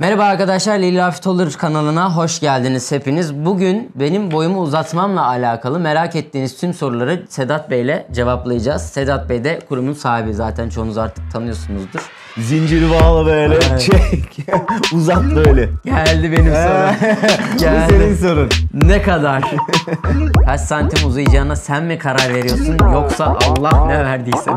Merhaba arkadaşlar Lilla Fit kanalına hoş geldiniz hepiniz. Bugün benim boyumu uzatmamla alakalı merak ettiğiniz tüm soruları Sedat Bey ile cevaplayacağız. Sedat Bey de kurumun sahibi zaten çoğunuz artık tanıyorsunuzdur. Zincir bağla böyle evet. çek uzat böyle. Geldi benim sorum. Bu senin sorun. Ne kadar? Kaç santim uzayacağına sen mi karar veriyorsun yoksa Allah ne verdiyse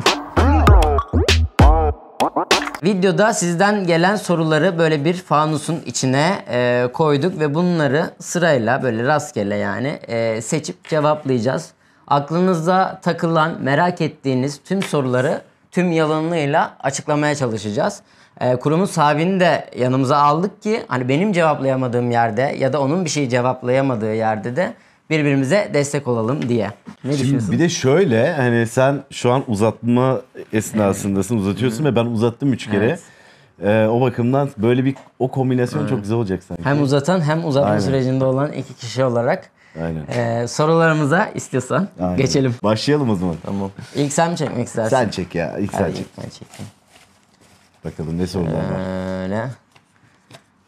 Videoda sizden gelen soruları böyle bir fanusun içine e, koyduk ve bunları sırayla böyle rastgele yani e, seçip cevaplayacağız. Aklınızda takılan, merak ettiğiniz tüm soruları tüm yalanlığıyla açıklamaya çalışacağız. E, kurumun sahibini de yanımıza aldık ki hani benim cevaplayamadığım yerde ya da onun bir şeyi cevaplayamadığı yerde de birbirimize destek olalım diye. Ne Şimdi Bir de şöyle hani sen şu an uzatma esnasındasın uzatıyorsun ve ben uzattım üç kere. Evet. Ee, o bakımdan böyle bir o kombinasyon çok güzel olacak sanki. Hem uzatan hem uzatma Aynen. sürecinde olan iki kişi olarak Aynen. e, sorularımıza istiyorsan Aynen. geçelim. Başlayalım o zaman. Tamam. İlk sen mi çekmek istersin? Sen çek ya. İlk sen Hadi çek. ben çekeyim. Bakalım ne sorular var. Öyle.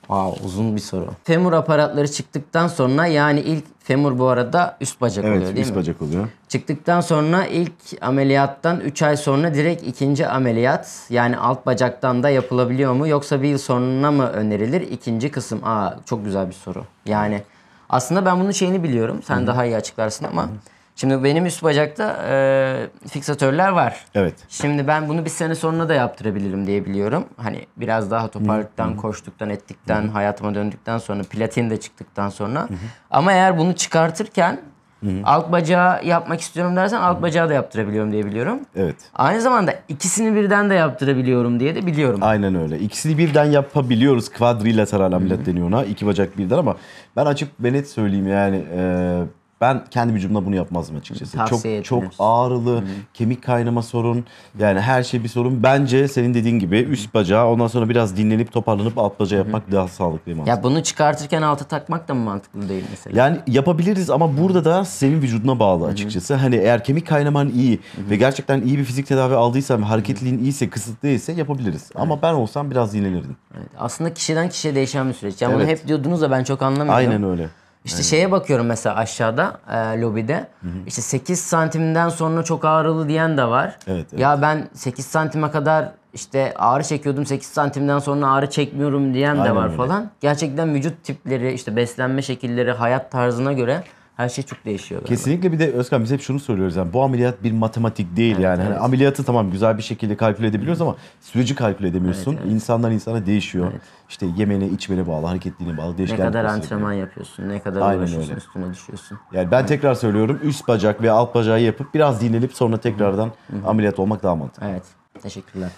Wow, uzun bir soru. Femur aparatları çıktıktan sonra yani ilk femur bu arada üst bacak evet, oluyor değil mi? Evet üst bacak oluyor. Çıktıktan sonra ilk ameliyattan 3 ay sonra direkt ikinci ameliyat yani alt bacaktan da yapılabiliyor mu yoksa bir yıl sonra mı önerilir ikinci kısım? Aa çok güzel bir soru. Yani aslında ben bunun şeyini biliyorum. Sen Hı-hı. daha iyi açıklarsın ama Hı-hı. Şimdi benim üst bacakta e, fiksatörler var. Evet. Şimdi ben bunu bir sene sonra da yaptırabilirim diye biliyorum. Hani biraz daha toparlıktan, Hı-hı. koştuktan, ettikten, Hı-hı. hayatıma döndükten sonra, platin de çıktıktan sonra. Hı-hı. Ama eğer bunu çıkartırken Hı-hı. alt bacağı yapmak istiyorum dersen alt bacağı da yaptırabiliyorum diye biliyorum. Evet. Aynı zamanda ikisini birden de yaptırabiliyorum diye de biliyorum. Aynen öyle. İkisini birden yapabiliyoruz. Quadrilateral ameliyat deniyor ona. İki bacak birden ama ben açık ve net söyleyeyim yani... E, ben kendi vücudumda bunu yapmazdım açıkçası. Tavsiye çok ediniz. çok ağrılı, Hı. kemik kaynama sorun. Yani her şey bir sorun. Bence senin dediğin gibi üst bacağı ondan sonra biraz dinlenip toparlanıp alt bacağı yapmak daha sağlıklı bir Ya bunu çıkartırken alta takmak da mı mantıklı değil mesela? Yani yapabiliriz ama burada da senin vücuduna bağlı açıkçası. Hani eğer kemik kaynaman iyi ve gerçekten iyi bir fizik tedavi aldıysan ve hareketliliğin iyiyse, kısıtlı ise yapabiliriz. Ama ben olsam biraz dinlenirdim. Evet, Aslında kişiden kişiye değişen bir süreç. Yani bunu hep diyordunuz da ben çok anlamıyorum. Aynen öyle. İşte evet. şeye bakıyorum mesela aşağıda e, lobide. Hı hı. İşte 8 santimden sonra çok ağrılı diyen de var. Evet, evet. Ya ben 8 santime kadar işte ağrı çekiyordum 8 santimden sonra ağrı çekmiyorum diyen Aynen de var öyle. falan. Gerçekten vücut tipleri, işte beslenme şekilleri, hayat tarzına göre her şey çok değişiyor. Galiba. Kesinlikle bir de Özkan biz hep şunu söylüyoruz yani bu ameliyat bir matematik değil evet, yani. Hani evet. Hani ameliyatı tamam güzel bir şekilde kalküle edebiliyoruz ama süreci kalküle edemiyorsun. Evet, evet. İnsandan insana değişiyor. Evet. İşte yemene, içmene bağlı, hareketliğine bağlı değişken. Ne kadar antrenman yapıyorsun, ne kadar Aynen uğraşıyorsun, öyle. üstüne düşüyorsun. Yani ben evet. tekrar söylüyorum üst bacak ve alt bacağı yapıp biraz dinlenip sonra tekrardan Hı-hı. ameliyat olmak daha mantıklı. Evet. Teşekkürler.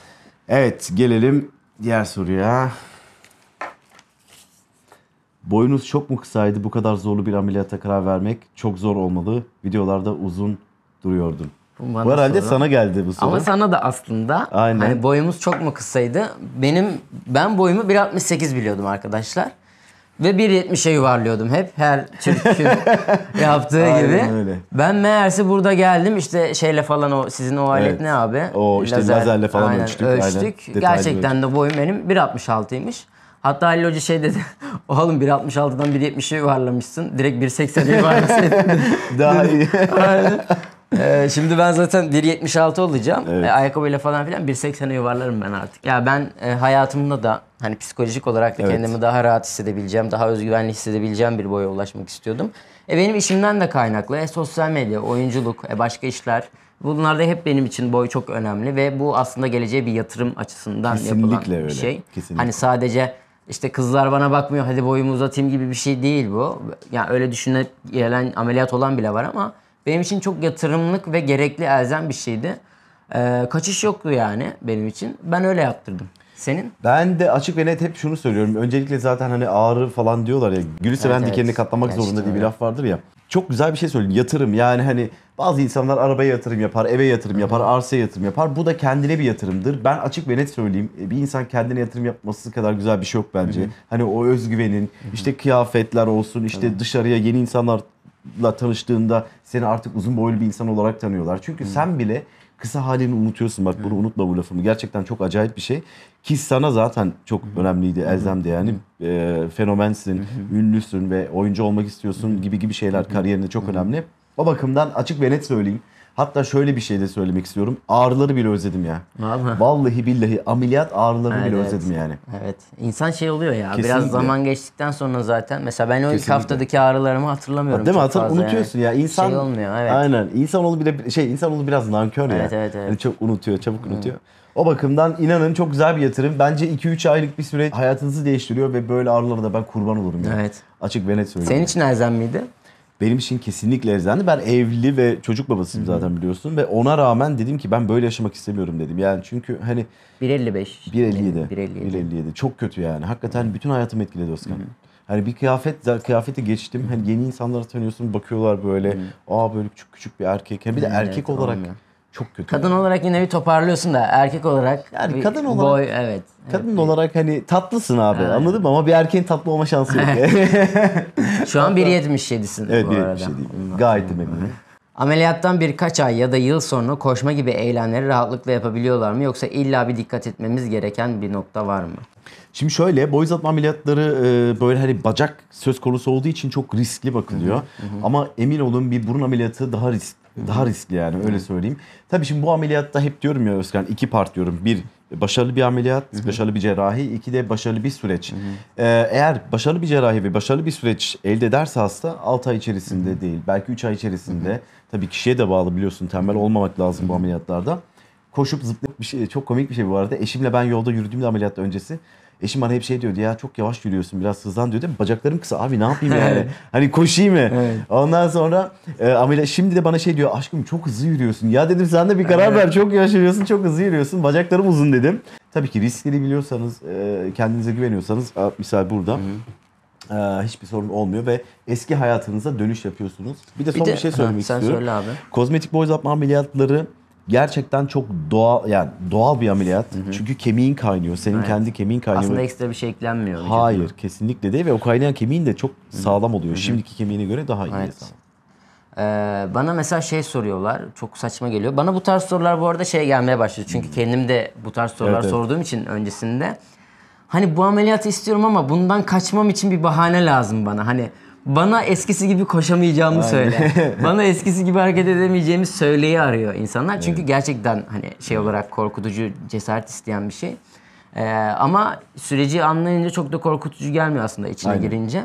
Evet gelelim diğer soruya. Boyunuz çok mu kısaydı bu kadar zorlu bir ameliyata karar vermek? Çok zor olmalı. Videolarda uzun duruyordum. Bu, bana bu herhalde soru. sana geldi bu soru. Ama sana da aslında Aynen. hani boyumuz çok mu kısaydı? Benim ben boyumu 1.68 biliyordum arkadaşlar. Ve 1.70'e yuvarlıyordum hep her Türk'ün yaptığı Aynen gibi. Öyle. Ben meğerse burada geldim işte şeyle falan o sizin o alet evet. ne abi? O işte lazerle falan Aynen, ölçtük. Ölçtük. Gerçekten ölçtük. de boyum benim 1.66'ymış. Hatta Halil Hoca şey dedi. Oğlum 1.66'dan 1.70'e yuvarlamışsın. Direkt 1.80'e yuvarlasaydın. Daha iyi. Aynen. Ee, şimdi ben zaten 1.76 olacağım. Ee, evet. Ee, ayakkabıyla falan filan 1.80'e yuvarlarım ben artık. Ya ben e, hayatımda da hani psikolojik olarak da evet. kendimi daha rahat hissedebileceğim, daha özgüvenli hissedebileceğim bir boya ulaşmak istiyordum. E, benim işimden de kaynaklı. E, sosyal medya, oyunculuk, e, başka işler. Bunlar da hep benim için boy çok önemli ve bu aslında geleceğe bir yatırım açısından Kesinlikle yapılan öyle. bir şey. Hani Kesinlikle. Hani sadece işte kızlar bana bakmıyor hadi boyumu uzatayım gibi bir şey değil bu. Yani öyle düşünüp gelen ameliyat olan bile var ama benim için çok yatırımlık ve gerekli elzem bir şeydi. Ee, kaçış yoktu yani benim için. Ben öyle yaptırdım. Senin? Ben de açık ve net hep şunu söylüyorum. Öncelikle zaten hani ağrı falan diyorlar ya. Gülü seven evet, dikenini evet. katlamak Gerçekten zorunda diye bir laf vardır ya çok güzel bir şey söyledin. Yatırım yani hani bazı insanlar arabaya yatırım yapar, eve yatırım yapar, arsaya yatırım yapar. Bu da kendine bir yatırımdır. Ben açık ve net söyleyeyim. E, bir insan kendine yatırım yapması kadar güzel bir şey yok bence. Hı-hı. Hani o özgüvenin, Hı-hı. işte kıyafetler olsun, işte Hı-hı. dışarıya yeni insanlarla tanıştığında seni artık uzun boylu bir insan olarak tanıyorlar. Çünkü Hı-hı. sen bile kısa halini unutuyorsun. Bak bunu unutma bu lafımı. Gerçekten çok acayip bir şey. Ki sana zaten çok önemliydi Elzem'de yani. E, fenomensin, hı ünlüsün ve oyuncu olmak istiyorsun gibi gibi şeyler kariyerinde çok önemli. O bakımdan açık ve net söyleyeyim. Hatta şöyle bir şey de söylemek istiyorum. Ağrıları bile özledim ya. Vallahi, Vallahi billahi ameliyat ağrılarını evet. bile özledim yani. Evet. İnsan şey oluyor ya. Kesinlikle. Biraz zaman geçtikten sonra zaten. Mesela ben o ilk haftadaki ağrılarımı hatırlamıyorum. değil mi? Hatır, unutuyorsun yani. ya. Şey insan, şey olmuyor evet. Aynen. İnsanoğlu bile şey insan insanoğlu biraz nankör ya. Evet evet evet. Yani çok unutuyor, çabuk unutuyor. Hmm. O bakımdan inanın çok güzel bir yatırım. Bence 2-3 aylık bir süre hayatınızı değiştiriyor ve böyle ağrılara da ben kurban olurum. Yani. Evet. Açık ve net söylüyorum. Senin için elzem miydi? benim için kesinlikle erzendi. Ben evli ve çocuk babasıyım Hı-hı. zaten biliyorsun ve ona rağmen dedim ki ben böyle yaşamak istemiyorum dedim. Yani çünkü hani 1.55 1.57 1.57 çok kötü yani. Hakikaten Hı-hı. bütün hayatımı etkiledi Özkan. Hani bir kıyafet kıyafeti geçtim. Hani yeni insanlara tanıyorsun bakıyorlar böyle. Hı. Aa böyle küçük küçük bir erkek. Hani bir de evet, erkek olarak anladım çok kötü. Kadın yani. olarak yine bir toparlıyorsun da erkek olarak yani bir kadın olarak boy evet. Kadın evet. olarak hani tatlısın abi evet. anladın mı? Ama bir erkeğin tatlı olma şansı yok. Şu an 1.77'sin evet, bu 1.77 arada. Gayet memnunum. Ameliyattan birkaç ay ya da yıl sonra koşma gibi eylemleri rahatlıkla yapabiliyorlar mı? Yoksa illa bir dikkat etmemiz gereken bir nokta var mı? Şimdi şöyle boy uzatma ameliyatları e, böyle hani bacak söz konusu olduğu için çok riskli bakılıyor. Hı hı. Ama emin olun bir burun ameliyatı daha riskli daha riskli yani öyle söyleyeyim. Tabii şimdi bu ameliyatta hep diyorum ya Özkan iki part diyorum. Bir başarılı bir ameliyat, Hı-hı. başarılı bir cerrahi, iki de başarılı bir süreç. Ee, eğer başarılı bir cerrahi ve başarılı bir süreç elde ederse hasta 6 ay içerisinde Hı-hı. değil, belki 3 ay içerisinde. Hı-hı. Tabii kişiye de bağlı biliyorsun tembel olmamak lazım Hı-hı. bu ameliyatlarda koşup zıplayıp bir şey çok komik bir şey bu arada. Eşimle ben yolda yürüdüğümde ameliyatta öncesi eşim bana hep şey diyordu ya çok yavaş yürüyorsun biraz hızlan diyordu. Bacaklarım kısa abi ne yapayım yani hani koşayım mı? Evet. Ondan sonra e, ameliyat şimdi de bana şey diyor aşkım çok hızlı yürüyorsun. Ya dedim sen de bir karar ver çok yavaş yürüyorsun çok hızlı yürüyorsun bacaklarım uzun dedim. Tabii ki riskleri biliyorsanız e, kendinize güveniyorsanız misal burada. e, hiçbir sorun olmuyor ve eski hayatınıza dönüş yapıyorsunuz. Bir de son bir, de, bir şey söylemek ha, sen istiyorum. Sen söyle abi. Kozmetik boy uzatma ameliyatları gerçekten çok doğal yani doğal bir ameliyat. Hı hı. Çünkü kemiğin kaynıyor. Senin evet. kendi kemiğin kaynıyor. Aslında ekstra bir şey eklenmiyor. Hayır, vücuduna. kesinlikle değil ve o kaynayan kemiğin de çok hı. sağlam oluyor. Hı hı. Şimdiki kemiğine göre daha iyi. Evet. Ee, bana mesela şey soruyorlar. Çok saçma geliyor. Bana bu tarz sorular bu arada şey gelmeye başladı. Çünkü kendim de bu tarz sorular evet, evet. sorduğum için öncesinde hani bu ameliyatı istiyorum ama bundan kaçmam için bir bahane lazım bana. Hani bana eskisi gibi koşamayacağımı Aynen. söyle. Bana eskisi gibi hareket edemeyeceğimi söyleyi arıyor insanlar. Çünkü evet. gerçekten hani şey olarak korkutucu, cesaret isteyen bir şey. Ee, ama süreci anlayınca çok da korkutucu gelmiyor aslında içine Aynen. girince.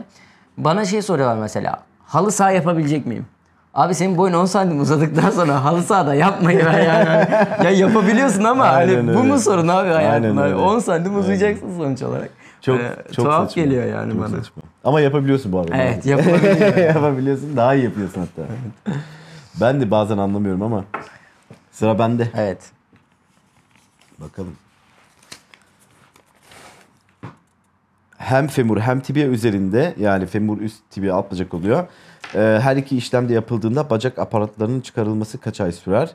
Bana şey soruyorlar mesela. Halı saha yapabilecek miyim? Abi senin boyun 10 santim uzadıktan sonra halı sahada yapmayı ver yani. ya yapabiliyorsun ama hani, Aynen hani bu mu sorun abi hayatında? 10 santim uzayacaksın Aynen. sonuç olarak. Çok, ee, çok tuhaf saçma. geliyor yani çok bana. Saçma. Ama yapabiliyorsun bu arada. Evet yapabiliyorsun. yapabiliyorsun daha iyi yapıyorsun hatta. Evet. Ben de bazen anlamıyorum ama sıra bende. Evet. Bakalım. Hem femur hem tibia üzerinde yani femur üst tibia alt bacak oluyor. Ee, her iki işlem de yapıldığında bacak aparatlarının çıkarılması kaç ay sürer?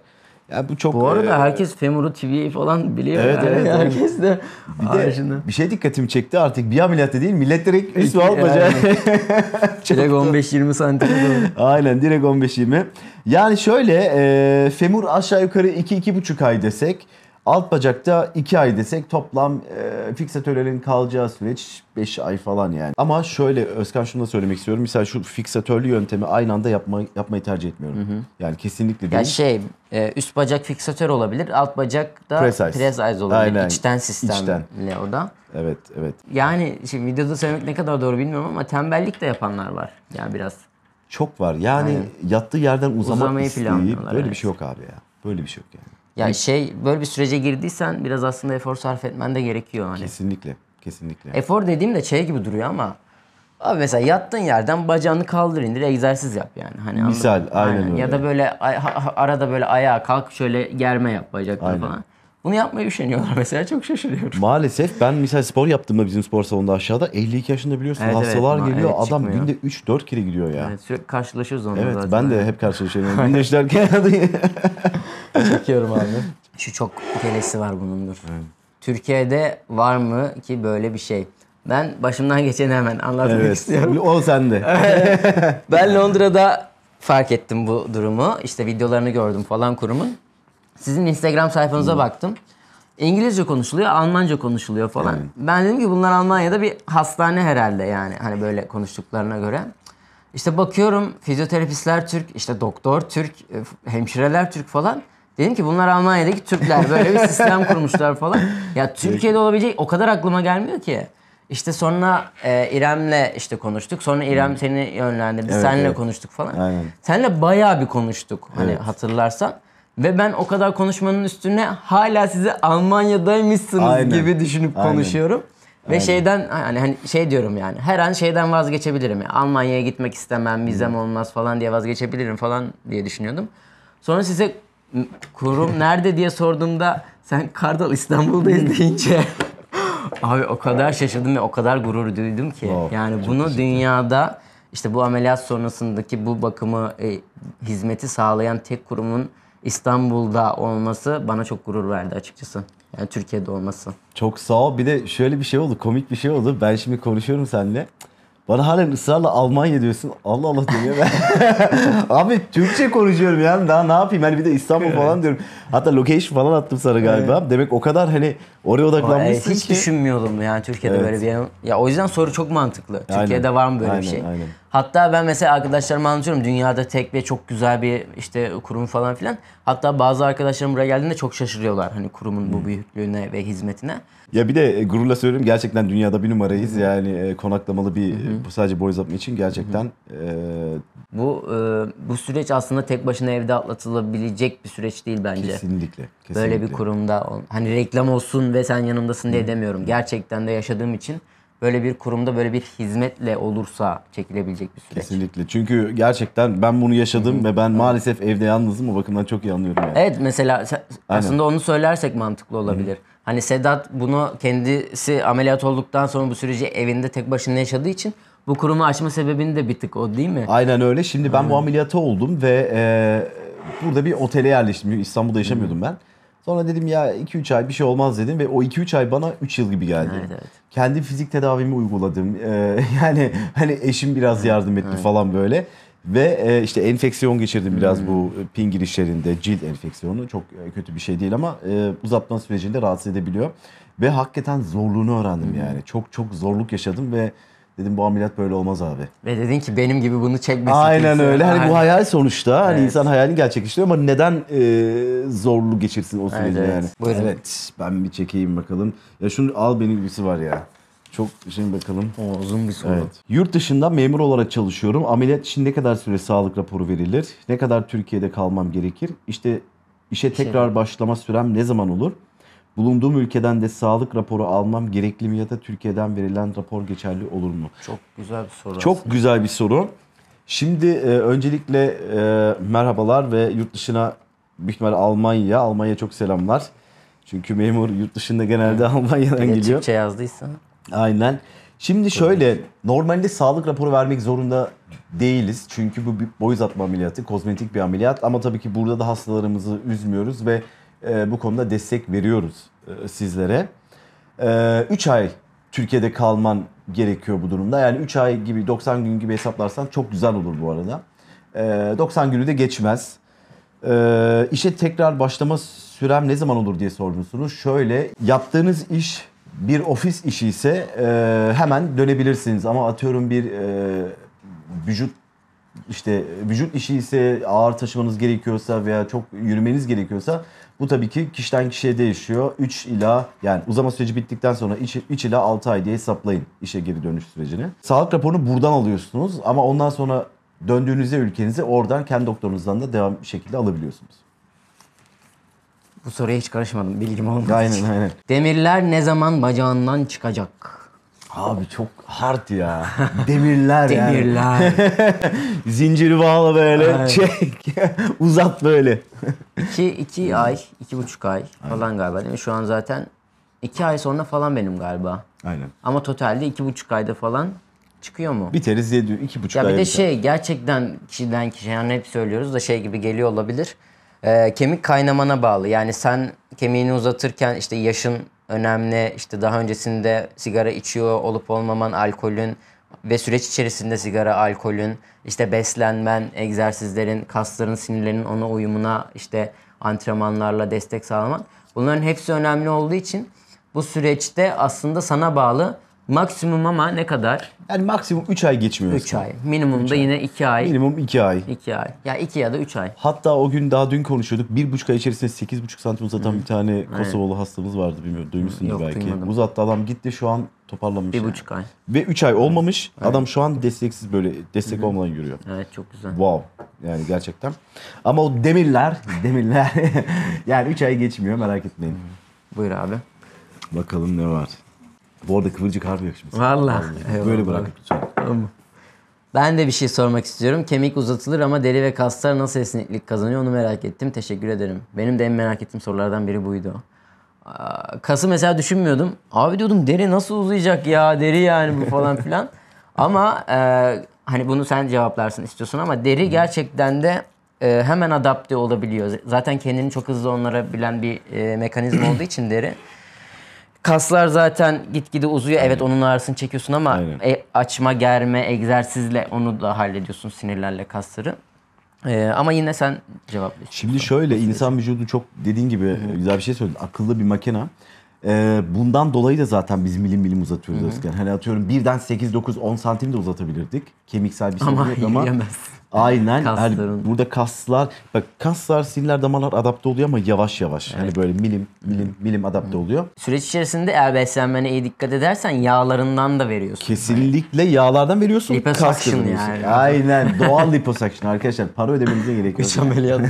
Yani bu çok Bu arada e, herkes femuru TV'yi falan biliyor. Evet yani. evet. Herkes de bir de şimdi. bir şey dikkatimi çekti artık. Bir ameliyatta değil millet direkt üst ve alt direkt 15-20 santim. Aynen direkt 15-20. Yani şöyle e, femur aşağı yukarı 2-2,5 ay desek Alt bacakta 2 ay desek toplam e, fiksatörlerin kalacağı süreç 5 ay falan yani. Ama şöyle Özkan şunu da söylemek istiyorum. Mesela şu fiksatörlü yöntemi aynı anda yapma, yapmayı tercih etmiyorum. Hı hı. Yani kesinlikle değil. Yani şey e, üst bacak fiksatör olabilir. Alt bacak da press eyes, olabilir. Aynen. İçten sistemle o da. Evet evet. Yani şimdi videoda söylemek ne kadar doğru bilmiyorum ama tembellik de yapanlar var. Yani biraz. Çok var. Yani Aynen. yattığı yerden uzamak isteyip böyle şey evet. bir şey yok abi ya. Böyle bir şey yok yani. Yani şey böyle bir sürece girdiysen biraz aslında efor sarf etmen de gerekiyor hani. Kesinlikle. Kesinlikle. Efor dediğim de şey gibi duruyor ama Abi mesela yattığın yerden bacağını kaldır indir egzersiz yap yani. Hani Misal aynen, aynen öyle. Ya da böyle arada böyle ayağa kalk şöyle germe yap bacakları falan. Bunu yapmaya üşeniyorlar mesela çok şaşırıyorum. Maalesef ben mesela spor yaptığımda bizim spor salonunda aşağıda 52 yaşında biliyorsun evet, hastalar evet, geliyor. Evet, adam çıkmıyor. günde 3-4 kere gidiyor ya. Evet sürekli karşılaşıyoruz onunla evet, zaten. ben de hep karşılaşıyorum. günde işler Çekiyorum abi. Şu çok gelesi var bunundur. Evet. Türkiye'de var mı ki böyle bir şey? Ben başımdan geçeni hemen anlatmak evet. istiyorum. O sende. ben Londra'da fark ettim bu durumu. İşte videolarını gördüm falan kurumun. Sizin Instagram sayfanıza hmm. baktım. İngilizce konuşuluyor, Almanca konuşuluyor falan. Yani. Ben dedim ki bunlar Almanya'da bir hastane herhalde yani hani böyle konuştuklarına göre. İşte bakıyorum fizyoterapistler Türk, işte doktor Türk, hemşireler Türk falan. Dedim ki bunlar Almanya'daki Türkler böyle bir sistem kurmuşlar falan. Ya Türkiye'de olabilecek o kadar aklıma gelmiyor ki. İşte sonra e, İrem'le işte konuştuk. Sonra İrem hmm. seni yönlendirdi. Evet, Seninle evet. konuştuk falan. Aynen. Seninle bayağı bir konuştuk hani evet. hatırlarsan. Ve ben o kadar konuşmanın üstüne hala sizi Almanya'daymışsınız Aynen. gibi düşünüp Aynen. konuşuyorum. Ve Aynen. şeyden hani, hani şey diyorum yani her an şeyden vazgeçebilirim. Yani Almanya'ya gitmek istemem, vizem olmaz falan diye vazgeçebilirim falan diye düşünüyordum. Sonra size kurum nerede diye sorduğumda sen Kartal İstanbul'dayız deyince abi o kadar şaşırdım ve o kadar gurur duydum ki. Oh, yani bunu dünyada işte bu ameliyat sonrasındaki bu bakımı e, hizmeti sağlayan tek kurumun İstanbul'da olması bana çok gurur verdi açıkçası. Yani Türkiye'de olması. Çok sağ ol. Bir de şöyle bir şey oldu. Komik bir şey oldu. Ben şimdi konuşuyorum seninle. Bana halen ısrarla Almanya diyorsun. Allah Allah diyor ben. Abi Türkçe konuşuyorum yani daha ne yapayım? Hani bir de İstanbul falan diyorum. Hatta location falan attım sana galiba. Evet. Demek o kadar hani oraya odaklanmışsın hiç ki. Hiç düşünmüyordum yani Türkiye'de evet. böyle bir yer. Ya o yüzden soru çok mantıklı. Aynen. Türkiye'de var mı böyle aynen, bir şey? Aynen. Hatta ben mesela arkadaşlarıma anlatıyorum dünyada tek ve çok güzel bir işte kurum falan filan. Hatta bazı arkadaşlarım buraya geldiğinde çok şaşırıyorlar hani kurumun bu hmm. büyüklüğüne ve hizmetine. Ya bir de e, gururla söylüyorum gerçekten dünyada bir numarayız. Hı-hı. Yani e, konaklamalı bir Hı-hı. E, sadece Boys Up için gerçekten e... bu e, bu süreç aslında tek başına evde atlatılabilecek bir süreç değil bence. Kesinlikle. kesinlikle. Böyle bir kurumda hani reklam olsun ve sen yanımdasın diye Hı-hı. demiyorum. Gerçekten de yaşadığım için böyle bir kurumda böyle bir hizmetle olursa çekilebilecek bir süreç. Kesinlikle. Çünkü gerçekten ben bunu yaşadım Hı-hı. ve ben maalesef evde yalnızım. O bakımdan çok iyi anlıyorum yani. Evet mesela aslında onu söylersek mantıklı olabilir. Hı-hı. Hani Sedat bunu kendisi ameliyat olduktan sonra bu süreci evinde tek başına yaşadığı için bu kurumu açma sebebini de bir tık o değil mi? Aynen öyle. Şimdi ben bu ameliyata oldum ve e, burada bir otele yerleştim. İstanbul'da yaşamıyordum ben. Sonra dedim ya 2-3 ay bir şey olmaz dedim ve o 2-3 ay bana 3 yıl gibi geldi. Evet, evet. Kendi fizik tedavimi uyguladım. E, yani hani eşim biraz yardım etti falan böyle. Ve e, işte enfeksiyon geçirdim biraz hmm. bu e, pin girişlerinde cilt enfeksiyonu. Çok e, kötü bir şey değil ama e, uzatma sürecinde rahatsız edebiliyor. Ve hakikaten zorluğunu öğrendim hmm. yani. Çok çok zorluk yaşadım ve dedim bu ameliyat böyle olmaz abi. Ve dedin ki benim gibi bunu çekmesin. Aynen öyle. Hani bu hayal sonuçta. Hani insan hayalini gerçekleştiriyor ama neden e, zorluk geçirsin o süreci evet, yani. Evet. Buyurun. evet ben bir çekeyim bakalım. Ya şunu al benim birisi var ya. Çok şimdi bakalım. O uzun bir soru. Evet. Yurt dışında memur olarak çalışıyorum. Ameliyat için ne kadar süre sağlık raporu verilir? Ne kadar Türkiye'de kalmam gerekir? İşte işe tekrar şey. başlama sürem ne zaman olur? Bulunduğum ülkeden de sağlık raporu almam gerekli mi ya da Türkiye'den verilen rapor geçerli olur mu? Çok güzel bir soru. Çok aslında. güzel bir soru. Şimdi e, öncelikle e, merhabalar ve yurt dışına büyük ihtimal Almanya. çok selamlar. Çünkü memur yurt dışında genelde Almanya'dan geliyor. Türkçe yazdıysa. Aynen. Şimdi şöyle normalde sağlık raporu vermek zorunda değiliz. Çünkü bu bir boy uzatma ameliyatı, kozmetik bir ameliyat. Ama tabii ki burada da hastalarımızı üzmüyoruz ve e, bu konuda destek veriyoruz e, sizlere. 3 e, ay Türkiye'de kalman gerekiyor bu durumda. Yani 3 ay gibi 90 gün gibi hesaplarsan çok güzel olur bu arada. E, 90 günü de geçmez. E, işe tekrar başlama sürem ne zaman olur diye sordunuz. Şöyle yaptığınız iş bir ofis işi ise e, hemen dönebilirsiniz ama atıyorum bir e, vücut işte vücut işi ise ağır taşımanız gerekiyorsa veya çok yürümeniz gerekiyorsa bu tabii ki kişiden kişiye değişiyor. 3 ila yani uzama süreci bittikten sonra 3 ila 6 ay diye hesaplayın işe geri dönüş sürecini. Sağlık raporunu buradan alıyorsunuz ama ondan sonra döndüğünüzde ülkenize oradan kendi doktorunuzdan da devam bir şekilde alabiliyorsunuz. Bu soruya hiç karışmadım. Bilgim olmadı. Aynen aynen. Demirler ne zaman bacağından çıkacak? Abi çok hard ya. Demirler yani. Demirler. Zinciri bağla böyle. Aynen. Çek. Uzat böyle. İki iki ay, iki buçuk ay falan Aynen. galiba değil mi? Şu an zaten iki ay sonra falan benim galiba. Aynen. Ama totalde iki buçuk ayda falan çıkıyor mu? Biteriz diye iki buçuk ay. Ya bir de biter. şey gerçekten kişiden kişiye yani hep söylüyoruz da şey gibi geliyor olabilir e, kemik kaynamana bağlı. Yani sen kemiğini uzatırken işte yaşın önemli, işte daha öncesinde sigara içiyor olup olmaman, alkolün ve süreç içerisinde sigara, alkolün, işte beslenmen, egzersizlerin, kasların, sinirlerin ona uyumuna işte antrenmanlarla destek sağlaman. Bunların hepsi önemli olduğu için bu süreçte aslında sana bağlı Maksimum ama ne kadar? Yani maksimum 3 ay geçmiyor. 3 ay. Minimumda ay. yine 2 ay. Minimum 2 ay. 2 ay. Ya 2 ya da 3 ay. Hatta o gün daha dün konuşuyorduk. 1,5 ay içerisinde 8,5 santim uzatan Hı. bir tane Kosovalı evet. hastamız vardı. Bilmiyorum duymuşsundur Yok, belki. Duymadım. Uzattı adam gitti şu an toparlanmış. 1,5 yani. ay. Ve 3 ay olmamış. Evet. Adam şu an desteksiz böyle destek Hı. olmadan yürüyor. Evet çok güzel. Wow. Yani gerçekten. Ama o demirler, demirler yani 3 ay geçmiyor merak etmeyin. Buyur abi. Bakalım ne var. Bu arada kıvırcık harbi yakışmış. Valla. Böyle bırak Tamam. Ben de bir şey sormak istiyorum. Kemik uzatılır ama deri ve kaslar nasıl esneklik kazanıyor onu merak ettim. Teşekkür ederim. Benim de en merak ettiğim sorulardan biri buydu. Kası mesela düşünmüyordum. Abi diyordum deri nasıl uzayacak ya deri yani bu falan filan. ama e, hani bunu sen cevaplarsın istiyorsun ama deri gerçekten de e, hemen adapte olabiliyor. Zaten kendini çok hızlı onlara bilen bir e, mekanizma olduğu için deri. Kaslar zaten gitgide uzuyor. Evet onun ağrısını çekiyorsun ama e, açma, germe, egzersizle onu da hallediyorsun sinirlerle kasları. Ee, ama yine sen cevapla. Şimdi şöyle insan vücudu çok dediğin gibi güzel bir şey söyledin. Akıllı bir makina. Ee, bundan dolayı da zaten biz milim milim uzatıyoruz hı Hani atıyorum birden 8, 9, 10 santim de uzatabilirdik. Kemiksel bir şey ama ama. Yiyemez. Aynen. Yani burada kaslar, bak kaslar, sinirler, damarlar adapte oluyor ama yavaş yavaş. Hani evet. Hani böyle milim milim milim adapte Hı-hı. oluyor. Süreç içerisinde eğer beslenmene iyi dikkat edersen yağlarından da veriyorsun. Kesinlikle yani. yağlardan veriyorsun. Liposuction yani. Aynen. Doğal liposuction arkadaşlar. Para ödemenize gerek yok. 3 ameliyat.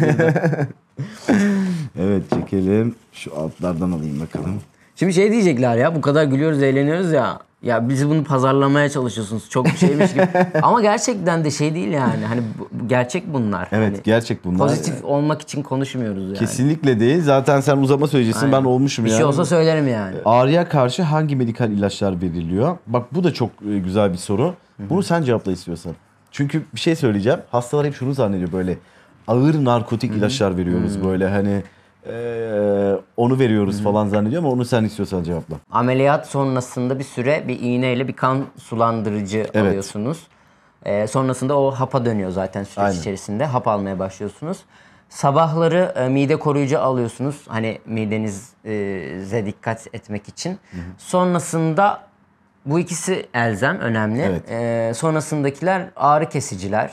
evet çekelim. Şu altlardan alayım bakalım. Şimdi şey diyecekler ya bu kadar gülüyoruz eğleniyoruz ya. Ya biz bunu pazarlamaya çalışıyorsunuz. Çok bir şeymiş gibi. Ama gerçekten de şey değil yani. Hani bu, gerçek bunlar. Evet hani gerçek bunlar. Pozitif yani. olmak için konuşmuyoruz yani. Kesinlikle değil. Zaten sen uzama söyleyeceksin. Ben olmuşum bir şey yani. Bir şey olsa söylerim yani. E, Ağrıya karşı hangi medikal ilaçlar veriliyor? Bak bu da çok e, güzel bir soru. Bunu sen cevapla istiyorsan. Çünkü bir şey söyleyeceğim. Hastalar hep şunu zannediyor böyle. Ağır narkotik ilaçlar veriyoruz böyle hani ee, onu veriyoruz falan zannediyorum ama onu sen istiyorsan cevapla. Ameliyat sonrasında bir süre bir iğneyle bir kan sulandırıcı Evet. alıyorsunuz. Ee, sonrasında o hapa dönüyor zaten süreç Aynen. içerisinde. Hap almaya başlıyorsunuz. Sabahları e, mide koruyucu alıyorsunuz. Hani midenize dikkat etmek için. Sonrasında bu ikisi elzem önemli. Evet. Ee, sonrasındakiler ağrı kesiciler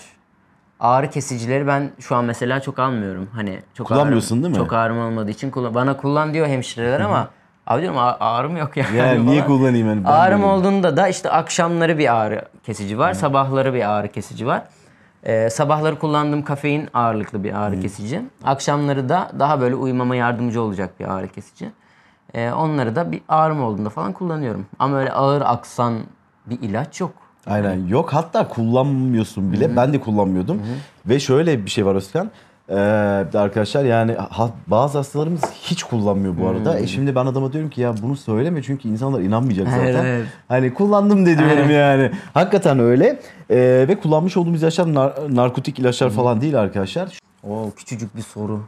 ağrı kesicileri ben şu an mesela çok almıyorum. Hani çok Kullanmıyorsun ağrım, değil mi? Çok ağrım olmadığı için kullan bana kullan diyor hemşireler ama Hı-hı. Abi diyorum ağrım yok yani. Ya niye falan. kullanayım yani? Ben ağrım olduğunda da işte akşamları bir ağrı kesici var, Hı. sabahları bir ağrı kesici var. Ee, sabahları kullandığım kafein ağırlıklı bir ağrı Hı. kesici. Akşamları da daha böyle uyumama yardımcı olacak bir ağrı kesici. Ee, onları da bir ağrım olduğunda falan kullanıyorum. Ama öyle ağır aksan bir ilaç yok. Aynen hı hani- yok hatta kullanmıyorsun bile. Hı-hı. Ben de kullanmıyordum. Hı-hı. Ve şöyle bir şey var Özkan. Ee, arkadaşlar yani ha, bazı hastalarımız hiç kullanmıyor bu arada. Hmm. E şimdi ben adama diyorum ki ya bunu söyleme çünkü insanlar inanmayacak zaten. Evet, evet. Hani kullandım de diyorum evet. yani. Hakikaten öyle. Ee, ve kullanmış olduğumuz ilaçlar nar- narkotik ilaçlar hmm. falan değil arkadaşlar. O küçücük bir soru.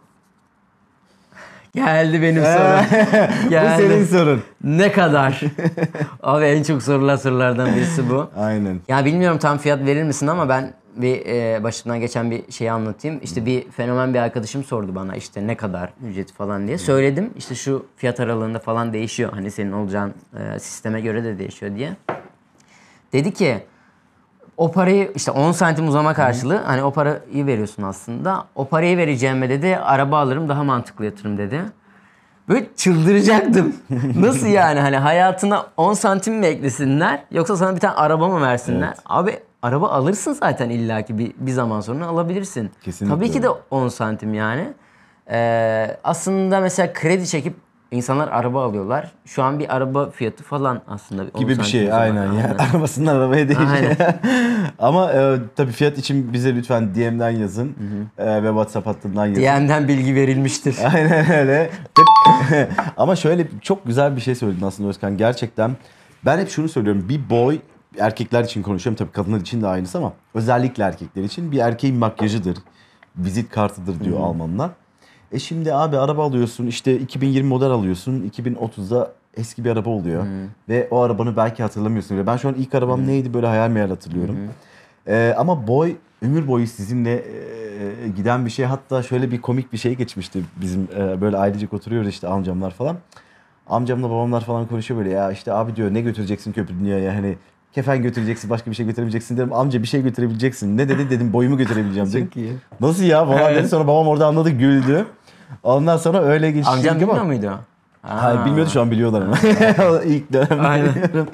Geldi benim sorum. Geldi. bu senin sorun. Ne kadar? Abi en çok sorulan sorulardan birisi bu. Aynen. Ya bilmiyorum tam fiyat verir misin ama ben bir e, başımdan geçen bir şeyi anlatayım. İşte bir fenomen bir arkadaşım sordu bana işte ne kadar ücreti falan diye. Söyledim işte şu fiyat aralığında falan değişiyor. Hani senin olacağın e, sisteme göre de değişiyor diye. Dedi ki o parayı işte 10 santim uzama karşılığı hani o parayı veriyorsun aslında. O parayı vereceğime dedi araba alırım daha mantıklı yatırım dedi. Böyle çıldıracaktım. Nasıl yani hani hayatına 10 santim mi eklesinler yoksa sana bir tane araba mı versinler? Evet. Abi araba alırsın zaten illaki bir, bir zaman sonra alabilirsin. Kesinlikle. Tabii ki de 10 santim yani. Ee, aslında mesela kredi çekip İnsanlar araba alıyorlar. Şu an bir araba fiyatı falan aslında. Gibi bir şey aynen ya. Yani. Arabasından arabaya değil. Aynen. Ama e, tabii fiyat için bize lütfen DM'den yazın. E, ve WhatsApp hattından yazın. DM'den bilgi verilmiştir. Aynen öyle. Ama şöyle çok güzel bir şey söyledin aslında Özkan. Gerçekten ben hep şunu söylüyorum. Bir boy erkekler için konuşuyorum tabii kadınlar için de aynısı ama özellikle erkekler için bir erkeğin makyajıdır, vizit kartıdır diyor Almanlar. E şimdi abi araba alıyorsun işte 2020 model alıyorsun 2030'da eski bir araba oluyor. Hı. Ve o arabanı belki hatırlamıyorsun bile. Ben şu an ilk arabam Hı. neydi böyle hayal meyal hatırlıyorum. Hı. E, ama boy ömür boyu sizinle e, giden bir şey. Hatta şöyle bir komik bir şey geçmişti bizim e, böyle ailecek oturuyoruz işte amcamlar falan amcamla babamlar falan konuşuyor böyle ya işte abi diyor ne götüreceksin köprü dünyaya hani kefen götüreceksin başka bir şey götüremeyeceksin dedim. Amca bir şey götürebileceksin. Ne dedi dedim boyumu götürebileceğim dedim. Çok iyi. Nasıl ya falan dedi. Sonra babam orada anladı güldü. Ondan sonra öyle geçti. Amcam bilmiyor muydu? Ha. bilmiyordu şu an biliyorlar ama. İlk dönemde biliyorum.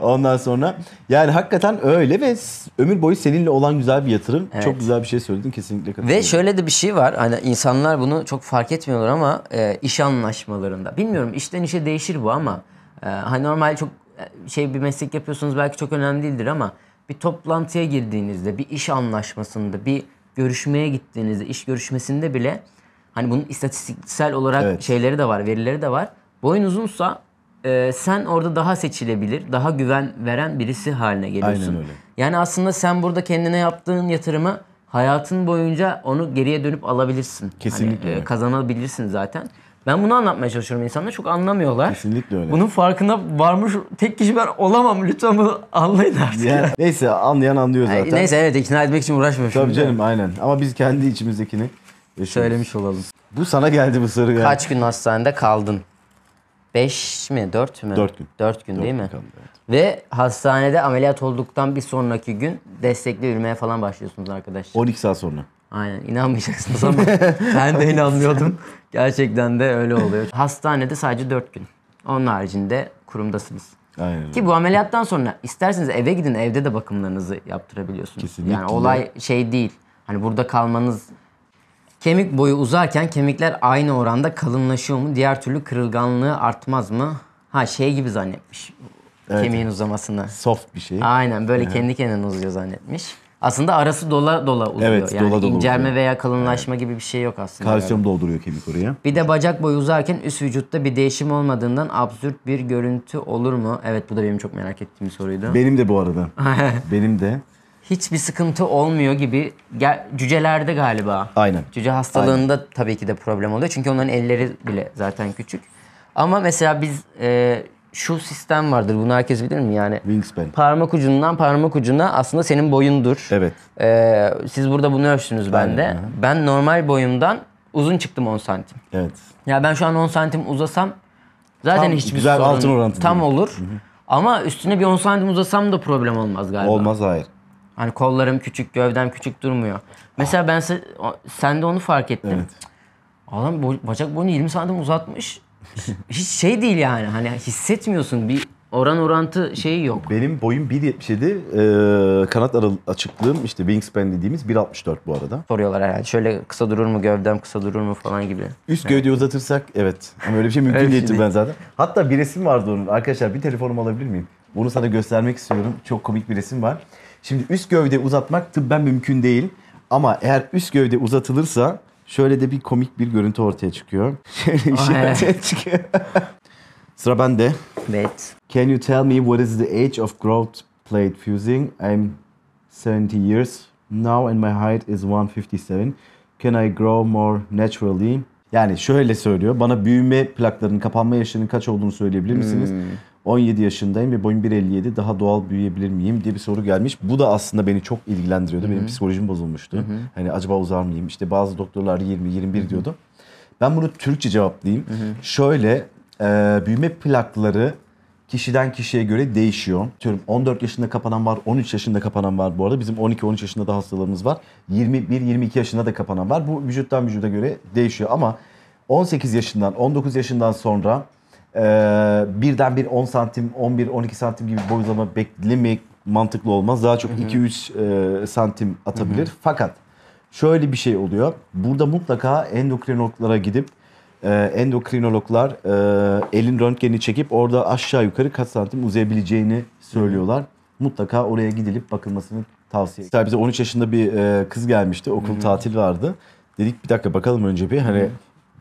Ondan sonra yani hakikaten öyle ve ömür boyu seninle olan güzel bir yatırım. Evet. Çok güzel bir şey söyledin kesinlikle Ve şöyle de bir şey var hani insanlar bunu çok fark etmiyorlar ama e, iş anlaşmalarında. Bilmiyorum işten işe değişir bu ama e, hani normal çok e, şey bir meslek yapıyorsunuz belki çok önemli değildir ama bir toplantıya girdiğinizde, bir iş anlaşmasında, bir görüşmeye gittiğinizde, iş görüşmesinde bile hani bunun istatistiksel olarak evet. şeyleri de var, verileri de var. Boyun uzunsa e, sen orada daha seçilebilir, daha güven veren birisi haline geliyorsun. Aynen öyle. Yani aslında sen burada kendine yaptığın yatırımı hayatın boyunca onu geriye dönüp alabilirsin. Hani, Kesinlikle. Hani, e, kazanabilirsin zaten. Ben bunu anlatmaya çalışıyorum insanlar çok anlamıyorlar. Kesinlikle öyle. Bunun farkında varmış tek kişi ben olamam. Lütfen bunu anlayın artık. Yani, neyse anlayan anlıyor zaten. Neyse evet ikna etmek için uğraşmıyorum. Tabii canım aynen. Ama biz kendi içimizdekini yaşıyoruz. Söylemiş olalım. Bu sana geldi bu soru Kaç gün hastanede kaldın? 5 mi 4 mü? 4 gün. 4 gün değil gün mi? Kaldı, evet. Ve hastanede ameliyat olduktan bir sonraki gün destekli yürümeye falan başlıyorsunuz arkadaşlar. 12 saat sonra. Aynen inanmayacaksınız ama ben de inanmıyordum. Gerçekten de öyle oluyor. Hastanede sadece 4 gün. Onun haricinde kurumdasınız. Aynen. Ki bu ameliyattan sonra isterseniz eve gidin evde de bakımlarınızı yaptırabiliyorsunuz. Kesinlikle. Yani olay şey değil. Hani burada kalmanız kemik boyu uzarken kemikler aynı oranda kalınlaşıyor mu? Diğer türlü kırılganlığı artmaz mı? Ha şey gibi zannetmiş. Evet. Kemiğin uzamasını. Soft bir şey. Aynen böyle kendi kendine uzuyor zannetmiş. Aslında arası dola dola oluyor. Evet, yani dola dola incelme uzuyor. veya kalınlaşma evet. gibi bir şey yok aslında. Kalsiyum yani. dolduruyor kemik oraya. Bir de bacak boyu uzarken üst vücutta bir değişim olmadığından absürt bir görüntü olur mu? Evet bu da benim çok merak ettiğim soruydu. Benim de bu arada. benim de. Hiçbir sıkıntı olmuyor gibi. cücelerde galiba. Aynen. Cüce hastalığında Aynen. tabii ki de problem oluyor. Çünkü onların elleri bile zaten küçük. Ama mesela biz e, şu sistem vardır. Bunu herkes bilir mi? Yani Wingspan. parmak ucundan parmak ucuna aslında senin boyundur. Evet. Ee, siz burada bunu ölçtünüz bende. Ben, normal boyumdan uzun çıktım 10 santim. Evet. Ya ben şu an 10 santim uzasam zaten tam hiçbir güzel sorun altın orantı tam değil. olur. Hı hı. Ama üstüne bir 10 santim uzasam da problem olmaz galiba. Olmaz hayır. Hani kollarım küçük, gövdem küçük durmuyor. Mesela ben sen de onu fark ettim. Evet. Adam bacak boyunu 20 santim uzatmış. Hiç şey değil yani hani hissetmiyorsun bir oran orantı şeyi yok. Benim boyum 1.77 ee, kanat aralı açıklığım işte wingspan dediğimiz 1.64 bu arada. Soruyorlar herhalde şöyle kısa durur mu gövdem kısa durur mu falan gibi. Üst evet. uzatırsak evet ama öyle bir şey mümkün şey değil ben zaten. Hatta bir resim vardı onun arkadaşlar bir telefonumu alabilir miyim? Bunu sana göstermek istiyorum çok komik bir resim var. Şimdi üst gövde uzatmak tıbben mümkün değil ama eğer üst gövde uzatılırsa Şöyle de bir komik bir görüntü ortaya çıkıyor. Şöyle bir şey ortaya çıkıyor. Sıra bende. Evet. Can you tell me what is the age of growth plate fusing? I'm 70 years now and my height is 157. Can I grow more naturally? Yani şöyle söylüyor. Bana büyüme plaklarının kapanma yaşının kaç olduğunu söyleyebilir misiniz? Hmm. 17 yaşındayım ve boyum 1.57 daha doğal büyüyebilir miyim diye bir soru gelmiş. Bu da aslında beni çok ilgilendiriyordu. Hı-hı. Benim psikolojim bozulmuştu. Hı-hı. Hani acaba uzar mıyım? İşte bazı doktorlar 20-21 diyordu. Ben bunu Türkçe cevaplayayım. Hı-hı. Şöyle e, büyüme plakları kişiden kişiye göre değişiyor. Diyorum 14 yaşında kapanan var, 13 yaşında kapanan var bu arada. Bizim 12-13 yaşında da hastalarımız var. 21-22 yaşında da kapanan var. Bu vücuttan vücuda göre değişiyor ama 18 yaşından 19 yaşından sonra e, birden bir 10 santim, 11-12 santim gibi boyutlama beklemek mantıklı olmaz. Daha çok 2-3 e, santim atabilir. Hı hı. Fakat şöyle bir şey oluyor. Burada mutlaka endokrinologlara gidip e, endokrinologlar e, elin röntgenini çekip orada aşağı yukarı kaç santim uzayabileceğini söylüyorlar. Mutlaka oraya gidilip bakılmasını tavsiye ederim. Bize 13 yaşında bir e, kız gelmişti. Okul Hı-hı. tatil vardı. Dedik bir dakika bakalım önce bir hani Hı-hı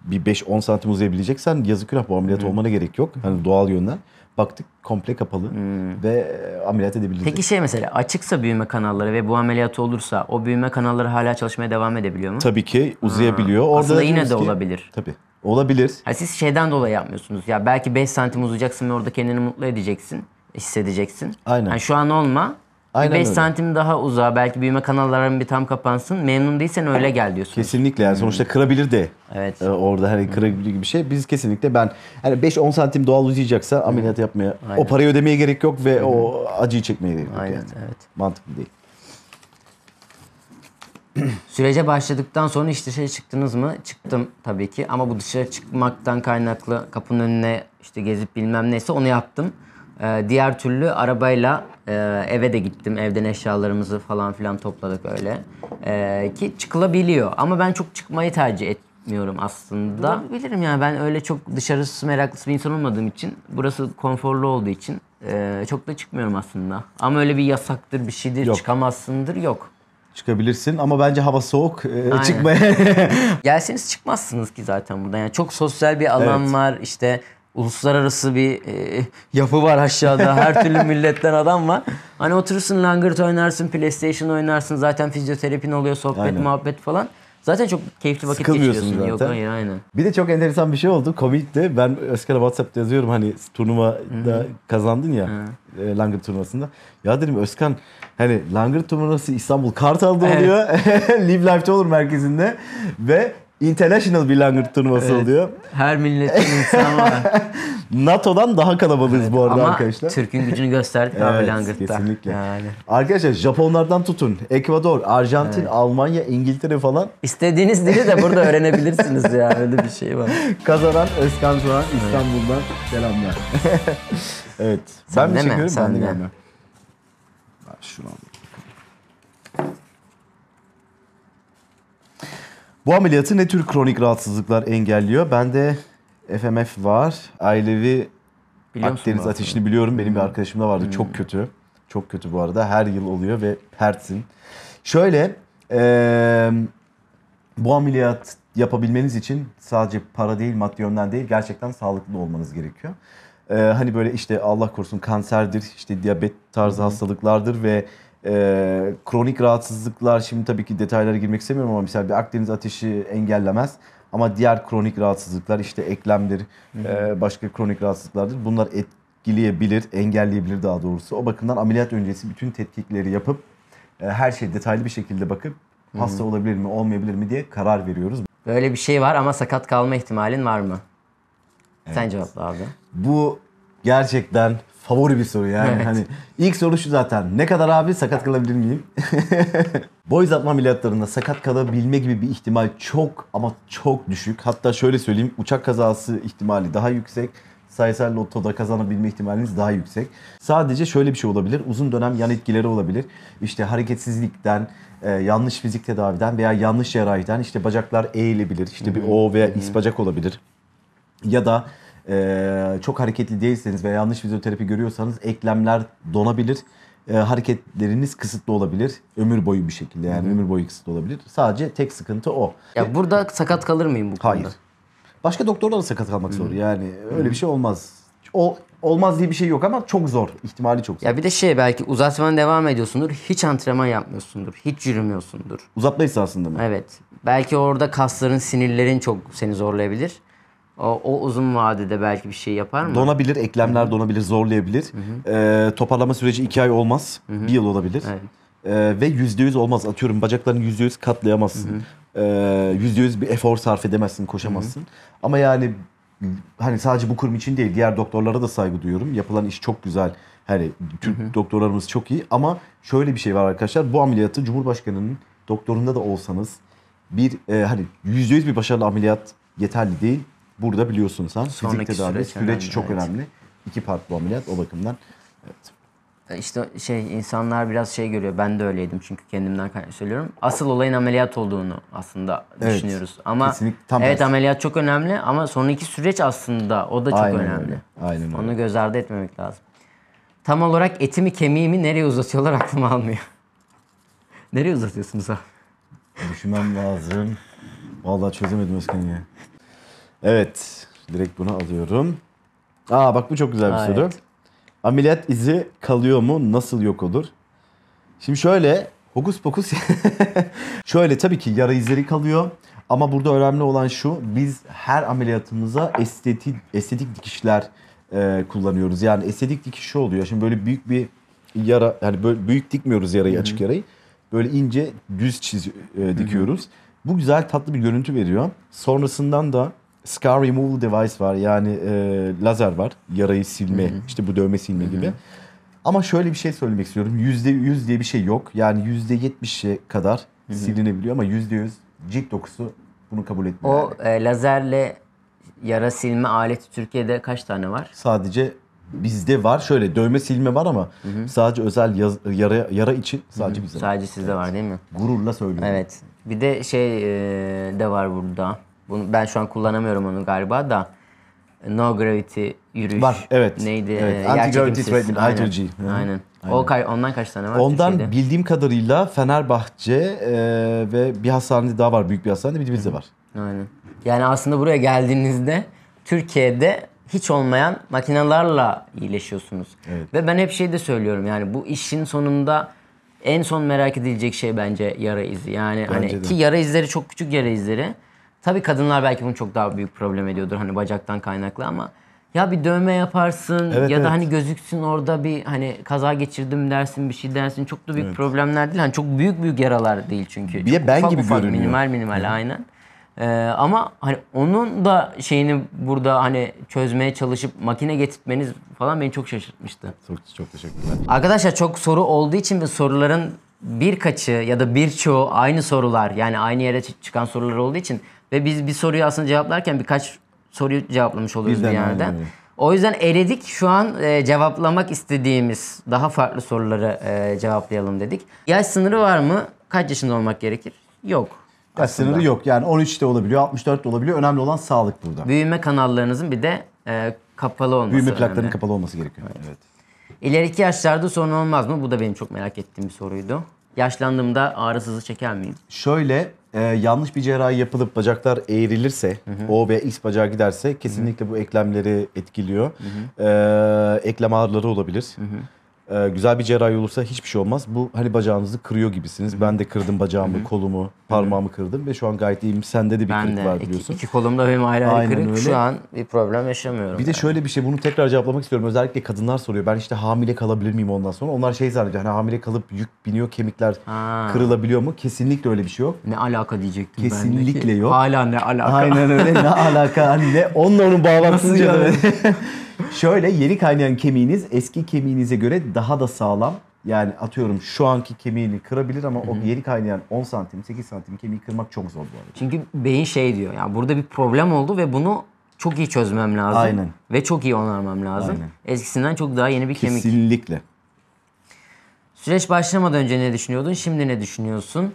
bir 5-10 santim uzayabileceksen yazık günah bu ameliyat Hı. olmana gerek yok. Hani doğal yönden. Baktık komple kapalı hmm. ve e, ameliyat edebilecek. Peki şey mesela açıksa büyüme kanalları ve bu ameliyat olursa o büyüme kanalları hala çalışmaya devam edebiliyor mu? Tabii ki uzayabiliyor. Ha. Orada Aslında yine de ki, olabilir. Tabii. Olabilir. Ha, siz şeyden dolayı yapmıyorsunuz. Ya belki 5 santim uzayacaksın ve orada kendini mutlu edeceksin, hissedeceksin. Aynen. Yani şu an olma Aynen 5 öyle. santim daha uzağa belki büyüme kanallarının bir tam kapansın. Memnun değilsen öyle gel diyorsun. Kesinlikle yani sonuçta hmm. kırabilir de. Evet. Ee, orada hani kırabilir gibi bir şey. Biz kesinlikle ben yani 5-10 santim doğal uzayacaksa hmm. ameliyat yapmaya Aynen. o parayı ödemeye gerek yok ve Hı-hı. o hmm. acıyı çekmeye gerek yok. Aynen yani. evet. Mantıklı değil. Sürece başladıktan sonra hiç dışarı çıktınız mı? Çıktım tabii ki ama bu dışarı çıkmaktan kaynaklı kapının önüne işte gezip bilmem neyse onu yaptım. Ee, diğer türlü arabayla e, eve de gittim. Evden eşyalarımızı falan filan topladık öyle. Ee, ki çıkılabiliyor. Ama ben çok çıkmayı tercih etmiyorum aslında. Bilirim yani ben öyle çok dışarısı meraklısı bir insan olmadığım için burası konforlu olduğu için e, çok da çıkmıyorum aslında. Ama öyle bir yasaktır bir şeydir Yok. çıkamazsındır yok. Çıkabilirsin ama bence hava soğuk. Ee, Aynen. çıkmaya. Gelseniz çıkmazsınız ki zaten buradan. Yani çok sosyal bir alan Evet. var. işte uluslararası bir e, yapı var aşağıda. Her türlü milletten adam var. Hani oturursun langırt oynarsın, PlayStation oynarsın. Zaten fizyoterapin oluyor, sohbet, aynen. muhabbet falan. Zaten çok keyifli vakit geçiriyorsun. Zaten. Yok hayır aynen. Bir de çok enteresan bir şey oldu. Komik ben Özkan'a WhatsApp'ta yazıyorum hani turnuvada Hı-hı. kazandın ya. Hı. E, langırt turnuvasında. Ya dedim Özkan hani langırt turnuvası İstanbul Kartal'da evet. oluyor. Live Life'de olur merkezinde. Ve International bir langırt turnuvası evet. oluyor. Her milletin insanı var. NATO'dan daha kalabalıyız evet, bu arada ama arkadaşlar. Ama Türk'ün gücünü gösterdik abi evet, Langırt'ta. Kesinlikle. Yani. Arkadaşlar Japonlardan tutun. Ekvador, Arjantin, evet. Almanya, İngiltere falan. İstediğiniz dili de burada öğrenebilirsiniz ya. Öyle bir şey var. Kazanan Özkan Turan İstanbul'dan evet. selamlar. evet. Sen ben mi çekiyorum? Mi? Ben de gelmem. Şunu al. Bu ameliyatı ne tür kronik rahatsızlıklar engelliyor? Ben de FMF var. Ailevi Biliyor Akdeniz ateşini biliyorum. Benim bir hmm. arkadaşım da vardı. Hmm. Çok kötü. Çok kötü bu arada. Her yıl oluyor ve pertsin. Şöyle eee, bu ameliyat yapabilmeniz için sadece para değil, maddi yönden değil, gerçekten sağlıklı olmanız gerekiyor. Eee, hani böyle işte Allah korusun kanserdir, işte diyabet tarzı hastalıklardır ve e, kronik rahatsızlıklar şimdi tabii ki detaylara girmek istemiyorum ama mesela bir Akdeniz ateşi engellemez. Ama diğer kronik rahatsızlıklar işte eklemdir, E, başka kronik rahatsızlıklardır. Bunlar etkileyebilir, engelleyebilir daha doğrusu. O bakımdan ameliyat öncesi bütün tetkikleri yapıp e, her şey detaylı bir şekilde bakıp hı hı. hasta olabilir mi, olmayabilir mi diye karar veriyoruz. Böyle bir şey var ama sakat kalma ihtimalin var mı? Evet. Sen cevapla abi. Bu gerçekten favori bir soru yani. Evet. Hani ilk soru şu zaten. Ne kadar abi sakat kalabilir miyim? Boy uzatma ameliyatlarında sakat kalabilme gibi bir ihtimal çok ama çok düşük. Hatta şöyle söyleyeyim uçak kazası ihtimali daha yüksek. Sayısal lotoda kazanabilme ihtimaliniz daha yüksek. Sadece şöyle bir şey olabilir. Uzun dönem yan etkileri olabilir. İşte hareketsizlikten, e, yanlış fizik tedaviden veya yanlış cerrahiden işte bacaklar eğilebilir. İşte bir O veya is bacak olabilir. Ya da e, çok hareketli değilseniz veya yanlış fizyoterapi görüyorsanız eklemler donabilir. E, hareketleriniz kısıtlı olabilir. Ömür boyu bir şekilde yani Hı. ömür boyu kısıtlı olabilir. Sadece tek sıkıntı o. Ya ve, ee, burada sakat kalır mıyım bu hayır. konuda? Hayır. Başka doktorlara sakat kalmak Hı. zor yani. Öyle Hı. bir şey olmaz. O olmaz diye bir şey yok ama çok zor. İhtimali çok zor. Ya bir de şey belki uzatmana devam ediyorsundur. Hiç antrenman yapmıyorsundur. Hiç yürümüyorsundur. Uzatma esasında mı? Evet. Belki orada kasların, sinirlerin çok seni zorlayabilir. O, o uzun vadede belki bir şey yapar mı? Donabilir, eklemler Hı-hı. donabilir, zorlayabilir. Hı hı. Ee, toparlama süreci iki ay olmaz, Hı-hı. bir yıl olabilir. Evet. Ee, ve yüzde yüz olmaz. Atıyorum bacaklarını yüzde yüz katlayamazsın. Ee, yüzde yüz bir efor sarf edemezsin, koşamazsın. Hı-hı. Ama yani hani sadece bu kurum için değil, diğer doktorlara da saygı duyuyorum. Yapılan iş çok güzel. Hani Türk Hı-hı. doktorlarımız çok iyi ama şöyle bir şey var arkadaşlar. Bu ameliyatı Cumhurbaşkanı'nın doktorunda da olsanız bir e, hani yüzde yüz bir başarılı ameliyat yeterli değil burada biliyorsun sen fizik tedavi süreç, çok evet. önemli. İki partlı ameliyat o bakımdan. Evet. E, işte şey insanlar biraz şey görüyor. Ben de öyleydim çünkü kendimden kaynak söylüyorum. Asıl olayın ameliyat olduğunu aslında evet, düşünüyoruz. Ama tam evet tersi. ameliyat çok önemli ama sonraki süreç aslında o da çok Aynen önemli. Öyle. Aynen Onu öyle. göz ardı etmemek lazım. Tam olarak etimi kemiğimi nereye uzatıyorlar aklım almıyor. nereye uzatıyorsunuz abi? Düşünmem lazım. Vallahi çözemedim Özkan Evet. Direkt bunu alıyorum. Aa bak bu çok güzel bir Aa, soru. evet. Ameliyat izi kalıyor mu? Nasıl yok olur? Şimdi şöyle hokus pokus şöyle tabii ki yara izleri kalıyor. Ama burada önemli olan şu biz her ameliyatımıza estetik, estetik dikişler e, kullanıyoruz. Yani estetik dikiş oluyor. Şimdi böyle büyük bir yara yani böyle büyük dikmiyoruz yarayı Hı-hı. açık yarayı. Böyle ince düz çiz e, dikiyoruz. Hı-hı. Bu güzel tatlı bir görüntü veriyor. Sonrasından da scar removal device var. Yani e, lazer var. Yarayı silme, Hı-hı. işte bu dövme silme Hı-hı. gibi. Ama şöyle bir şey söylemek istiyorum. yüzde yüz diye bir şey yok. Yani %70'e kadar Hı-hı. silinebiliyor ama yüzde yüz cilt dokusu bunu kabul etmiyor. O yani. e, lazerle yara silme aleti Türkiye'de kaç tane var? Sadece bizde var. Şöyle dövme silme var ama Hı-hı. sadece özel yaz, yara yara için sadece Hı-hı. bizde. Sadece var. sizde evet. var değil mi? Gururla söylüyorum. Evet. Bir de şey e, de var burada. Bunu, ben şu an kullanamıyorum onu galiba da. No Gravity yürüyüş. Var evet. Neydi? Evet. Ee, anti Gravity Treadmill, IGG. Aynen. Aynen. Aynen. O kay ondan kaç tane var? Ondan Türkiye'de? bildiğim kadarıyla Fenerbahçe e, ve bir hastanede daha var. Büyük bir hastanede bir de bizde var. Aynen. Yani aslında buraya geldiğinizde Türkiye'de hiç olmayan makinalarla iyileşiyorsunuz. Evet. Ve ben hep şey de söylüyorum yani bu işin sonunda en son merak edilecek şey bence yara izi. Yani hani bence hani de. ki yara izleri çok küçük yara izleri. Tabii kadınlar belki bunu çok daha büyük problem ediyordur hani bacaktan kaynaklı ama ya bir dövme yaparsın evet, ya da evet. hani gözüksün orada bir hani kaza geçirdim dersin bir şey dersin çok da büyük evet. problemler değil. Hani çok büyük büyük yaralar değil çünkü. Bir çok ben ufak gibi ufak, görünüyor. Minimal minimal Hı. aynen. Ee, ama hani onun da şeyini burada hani çözmeye çalışıp makine getirtmeniz falan beni çok şaşırtmıştı. Çok, çok teşekkürler. Arkadaşlar çok soru olduğu için ve soruların birkaçı ya da birçoğu aynı sorular yani aynı yere çıkan sorular olduğu için ve biz bir soruyu aslında cevaplarken birkaç soruyu cevaplamış oluyoruz Bizden bir yerden. Aynen. O yüzden eledik şu an e, cevaplamak istediğimiz daha farklı soruları e, cevaplayalım dedik. Yaş sınırı var mı? Kaç yaşında olmak gerekir? Yok. Yaş sınırı yok yani 13 de olabiliyor 64 de olabiliyor. Önemli olan sağlık burada. Büyüme kanallarınızın bir de e, kapalı olması Büyüme plaklarının önemli. kapalı olması gerekiyor. Evet. evet. İleriki yaşlarda sorun olmaz mı? Bu da benim çok merak ettiğim bir soruydu yaşlandığımda ağrısızı çeker miyim? Şöyle e, yanlış bir cerrahi yapılıp bacaklar eğrilirse, hı hı. O veya X bacağı giderse kesinlikle hı hı. bu eklemleri etkiliyor. Hı hı. E, eklem ağrıları olabilir. Hı hı. Ee, güzel bir cerrahi olursa hiçbir şey olmaz. Bu hani bacağınızı kırıyor gibisiniz. Ben de kırdım bacağımı, kolumu, parmağımı kırdım ve şu an gayet iyiyim. Sende de bir Ben kırık de var iki, İki iki kolumda benim ayrı ayrı Aynen kırık. öyle. Şu an bir problem yaşamıyorum. Bir de şöyle bir şey bunu tekrar cevaplamak istiyorum. Özellikle kadınlar soruyor. Ben işte hamile kalabilir miyim ondan sonra? Onlar şey zannediyor. Hani hamile kalıp yük biniyor, kemikler Ha. kırılabiliyor mu? Kesinlikle öyle bir şey yok. Ne alaka diyecektim ben Kesinlikle yok. Hala ne alaka. Aynen öyle. Ne alaka hani ne? Onunla onun bağlantısını Nasıl yani? Şöyle yeni kaynayan kemiğiniz eski kemiğinize göre daha da sağlam. Yani atıyorum şu anki kemiğini kırabilir ama Hı-hı. o yeni kaynayan 10 santim, 8 santim kemiği kırmak çok zor bu arada. Çünkü beyin şey diyor ya burada bir problem oldu ve bunu çok iyi çözmem lazım. Aynen. Ve çok iyi onarmam lazım. Aynen. Eskisinden çok daha yeni bir Kesinlikle. kemik. Kesinlikle. Süreç başlamadan önce ne düşünüyordun? Şimdi ne düşünüyorsun?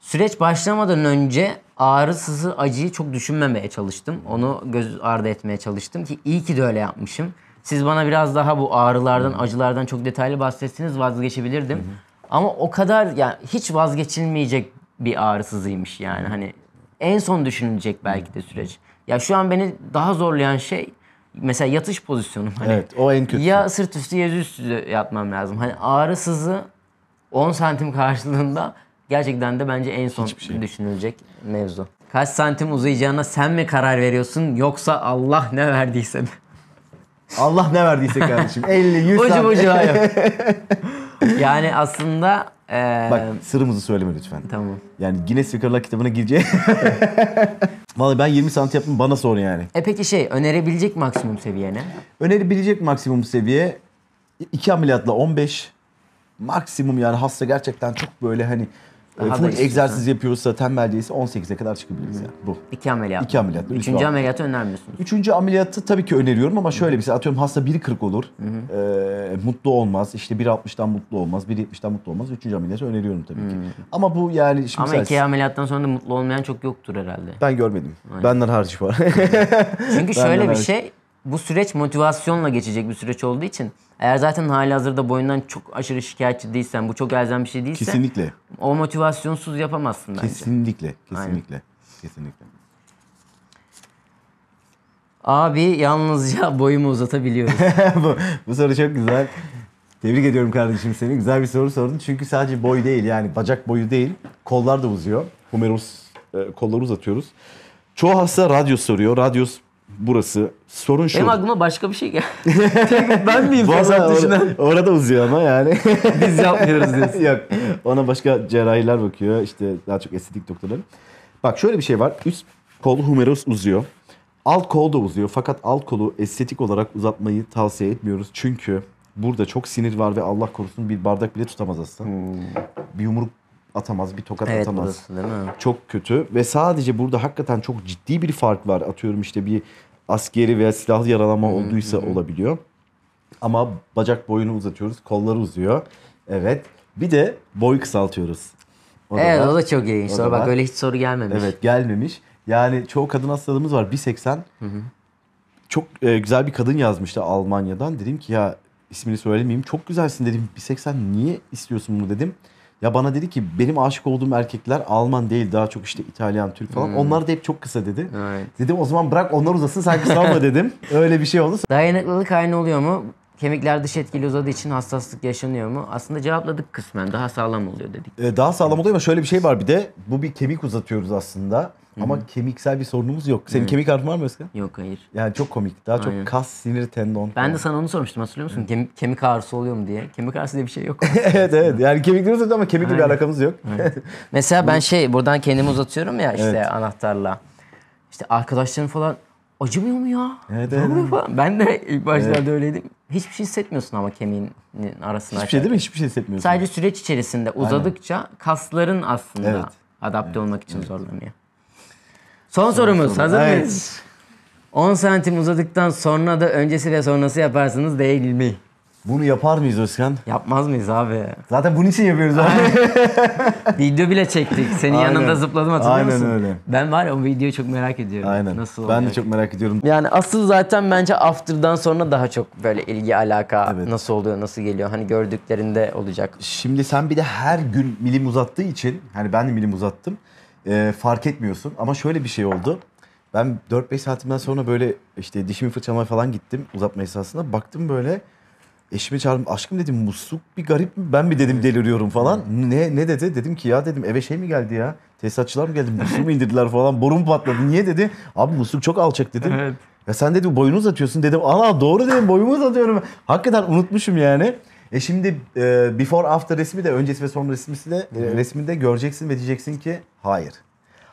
Süreç başlamadan önce ağrısızı acıyı çok düşünmemeye çalıştım. Onu göz ardı etmeye çalıştım ki iyi ki de öyle yapmışım. Siz bana biraz daha bu ağrılardan, acılardan çok detaylı bahsettiniz, vazgeçebilirdim. Ama o kadar yani hiç vazgeçilmeyecek bir ağrısızıymış yani. Hani en son düşünülecek belki de süreç. Ya şu an beni daha zorlayan şey mesela yatış pozisyonum. Hani evet o en kötü. Ya sırt üstü ya yüz üstü yatmam lazım. Hani ağrısızı 10 santim karşılığında Gerçekten de bence en son şey. düşünülecek mevzu. Kaç santim uzayacağına sen mi karar veriyorsun yoksa Allah ne verdiyse mi? Allah ne verdiyse kardeşim. 50, 100 Ucu santim. bucağı yok. yani aslında ee... Bak sırrımızı söyleme lütfen. Tamam. Yani Guinness Rekorlar kitabına gireceğim. Vallahi ben 20 santim yaptım bana sor yani. E peki şey önerebilecek maksimum seviye ne? Önerebilecek maksimum seviye 2 ameliyatla 15. Maksimum yani hasta gerçekten çok böyle hani daha full da egzersiz yapıyorsa, tembel değilse 18'e kadar çıkabiliriz yani bu. İki ameliyat. İki ameliyat. Üçüncü üç ameliyatı önermiyorsunuz. Üçüncü ameliyatı tabii ki öneriyorum ama şöyle mesela şey, atıyorum hasta biri kırık olur. Hı hı. E, mutlu olmaz. İşte 1.60'dan mutlu olmaz. 1.70'den mutlu olmaz. Üçüncü ameliyatı öneriyorum tabii ki. Hı. Ama bu yani şimdi Ama mesela, iki ameliyattan sonra da mutlu olmayan çok yoktur herhalde. Ben görmedim. Aynen. Benden hariç var. Çünkü şöyle bir şey bu süreç motivasyonla geçecek bir süreç olduğu için eğer zaten hali hazırda boyundan çok aşırı şikayetçi değilsen, bu çok elzem bir şey değilse kesinlikle. o motivasyonsuz yapamazsın bence. Kesinlikle, kesinlikle. Aynen. Kesinlikle. Abi yalnızca boyumu uzatabiliyoruz. bu, bu soru çok güzel. Tebrik ediyorum kardeşim seni. Güzel bir soru sordun. Çünkü sadece boy değil yani bacak boyu değil. Kollar da uzuyor. Humerus e, kolları uzatıyoruz. Çoğu hasta radyo soruyor. Radyos burası. Sorun şu. Benim aklıma başka bir şey geldi. ben miyim Bazen düşünen? Orada uzuyor ama yani. Biz yapmıyoruz diyorsun. Yok. Ona başka cerrahiler bakıyor. İşte daha çok estetik doktorları. Bak şöyle bir şey var. Üst kol humerus uzuyor. Alt kol da uzuyor. Fakat alt kolu estetik olarak uzatmayı tavsiye etmiyoruz. Çünkü burada çok sinir var ve Allah korusun bir bardak bile tutamaz aslında. Hmm. Bir yumruk atamaz, bir tokat evet, atamaz. Burası, değil mi? Çok kötü ve sadece burada hakikaten çok ciddi bir fark var. Atıyorum işte bir askeri veya silahlı yaralama olduysa hmm. olabiliyor. Ama bacak boyunu uzatıyoruz. Kolları uzuyor. Evet. Bir de boy kısaltıyoruz. O evet da o da çok ilginç. O Bak öyle hiç soru gelmemiş. Evet gelmemiş. Yani çoğu kadın hastalığımız var. 1.80. Çok e, güzel bir kadın yazmıştı Almanya'dan. Dedim ki ya ismini söylemeyeyim. Çok güzelsin dedim. 1.80 niye istiyorsun bunu dedim. Ya bana dedi ki benim aşık olduğum erkekler Alman değil daha çok işte İtalyan, Türk falan. Hmm. Onlar da hep çok kısa dedi. Evet. Dedim o zaman bırak onlar uzasın sen kısalma dedim. Öyle bir şey oldu. Dayanıklılık aynı oluyor mu? Kemikler dış etkili uzadığı için hassaslık yaşanıyor mu? Aslında cevapladık kısmen. Daha sağlam oluyor dedik. Ee, daha sağlam oluyor ama şöyle bir şey var bir de. Bu bir kemik uzatıyoruz aslında. Ama Hı-hı. kemiksel bir sorunumuz yok. Senin Hı-hı. kemik artın var mı Özkan? Yok hayır. Yani çok komik. Daha Aynen. çok kas, sinir, tendon. Ben falan. de sana onu sormuştum hatırlıyor musun? Kem- kemik ağrısı oluyor mu diye. Kemik ağrısı diye bir şey yok. evet evet. Yani kemiklerimiz var ama kemikle bir alakamız yok. Mesela ben şey buradan kendimi uzatıyorum ya işte evet. anahtarla. İşte arkadaşların falan acımıyor mu ya? Evet, evet. Falan. Ben de ilk başlarda evet. öyleydim. Hiçbir şey hissetmiyorsun ama kemiğin arasına. Hiçbir şey değil mi? Hiçbir şey hissetmiyorsun. Sadece süreç içerisinde uzadıkça Aynen. kasların aslında evet. adapte evet. olmak için evet. zorlanıyor. Son sorumuz. Hazır evet. mıyız? 10 santim uzadıktan sonra da öncesi ve sonrası yaparsınız değil mi? Bunu yapar mıyız Özkan? Yapmaz mıyız abi? Zaten bunun için yapıyoruz abi. video bile çektik. Senin Aynen. yanında zıpladım hatırlıyor Aynen musun? öyle. Ben var ya o videoyu çok merak ediyorum. Aynen. Nasıl olacak? Ben de çok merak ediyorum. Yani asıl zaten bence after'dan sonra daha çok böyle ilgi alaka evet. nasıl oluyor, nasıl geliyor. Hani gördüklerinde olacak. Şimdi sen bir de her gün milim uzattığı için hani ben de milim uzattım e, fark etmiyorsun. Ama şöyle bir şey oldu. Ben 4-5 saatimden sonra böyle işte dişimi fırçalamaya falan gittim uzatma esasında. Baktım böyle eşimi çağırdım. Aşkım dedim musluk bir garip mi? Ben mi dedim deliriyorum falan. Ne ne dedi? Dedim ki ya dedim eve şey mi geldi ya? Tesisatçılar mı geldi? Musluğu mu indirdiler falan? Borum patladı? Niye dedi? Abi musluk çok alçak dedim. Evet. Ya sen dedi boyunu uzatıyorsun dedim. Ana doğru dedim boyumu uzatıyorum. Hakikaten unutmuşum yani. E şimdi e, before after resmi de öncesi ve son resmisi de e, resmini göreceksin ve diyeceksin ki hayır.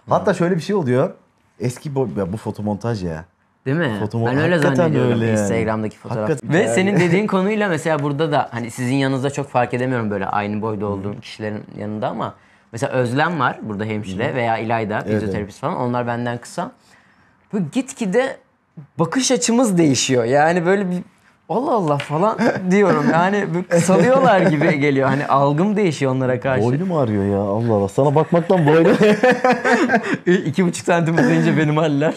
Hatta şöyle bir şey oluyor. Eski bu, ya bu fotomontaj ya. Değil mi? Fotomo- ben öyle Hakikaten zannediyorum öyle yani. Instagram'daki fotoğraf. Hakikaten Ve senin dediğin konuyla mesela burada da hani sizin yanınızda çok fark edemiyorum böyle aynı boyda olduğum kişilerin yanında ama mesela Özlem var burada hemşire veya İlayda Evet. fizyoterapist falan onlar benden kısa. Bu gitgide bakış açımız değişiyor. Yani böyle bir Allah Allah falan diyorum. Yani kısalıyorlar gibi geliyor. Hani algım değişiyor onlara karşı. Boynum ağrıyor ya Allah Allah. Sana bakmaktan boynum. İki buçuk santim uzayınca benim haller.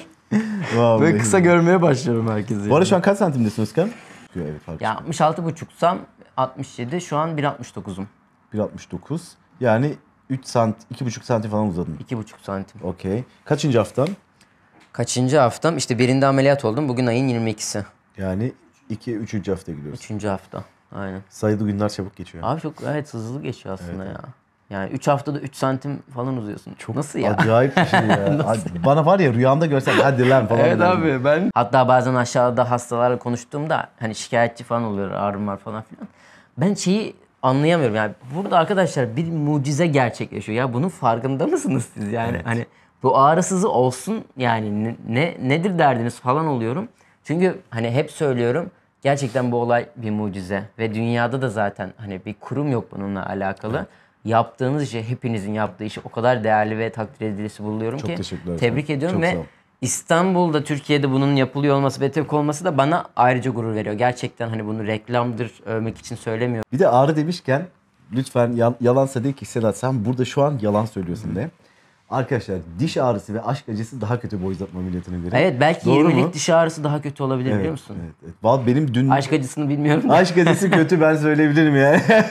Vallahi Böyle kısa görmeye başlıyorum herkesi. Bu yani. arada şu an kaç santimdesin Özkan? ya 66 buçuksam 67 şu an 1.69'um. 1.69 yani 3 sant 2,5 santim falan uzadın. 2,5 santim. Okey. Kaçıncı haftan? Kaçıncı haftam? İşte birinde ameliyat oldum. Bugün ayın 22'si. Yani 2 3. hafta gidiyoruz. 3. hafta. Aynen. Sayılı günler çabuk geçiyor. Abi çok evet hızlı geçiyor aslında evet. ya. Yani 3 haftada 3 santim falan uzuyorsun. Çok Nasıl ya? Acayip bir şey ya. Bana var ya rüyamda görsen hadi lan falan. evet abi diyorum. ben. Hatta bazen aşağıda hastalarla konuştuğumda hani şikayetçi falan oluyor ağrım var falan filan. Ben şeyi anlayamıyorum yani. Burada arkadaşlar bir mucize gerçekleşiyor. Ya bunun farkında mısınız siz yani? Evet. Hani bu ağrısızı olsun yani ne nedir derdiniz falan oluyorum. Çünkü hani hep söylüyorum Gerçekten bu olay bir mucize ve dünyada da zaten hani bir kurum yok bununla alakalı. Evet. Yaptığınız işi, hepinizin yaptığı işi o kadar değerli ve takdir edilisi buluyorum Çok ki teşekkürler tebrik sana. ediyorum Çok ve İstanbul'da Türkiye'de bunun yapılıyor olması ve tepki olması da bana ayrıca gurur veriyor. Gerçekten hani bunu reklamdır övmek için söylemiyorum. Bir de ağrı demişken lütfen yalansa değil ki Sedat sen burada şu an yalan söylüyorsun de. Arkadaşlar diş ağrısı ve aşk acısı daha kötü boy uzatma ameliyatına göre. Evet belki Doğru 20'lik mu? diş ağrısı daha kötü olabilir evet, biliyor musun? Evet, evet. Vallahi benim dün... Aşk acısını bilmiyorum. Da. Aşk acısı kötü ben söyleyebilirim yani.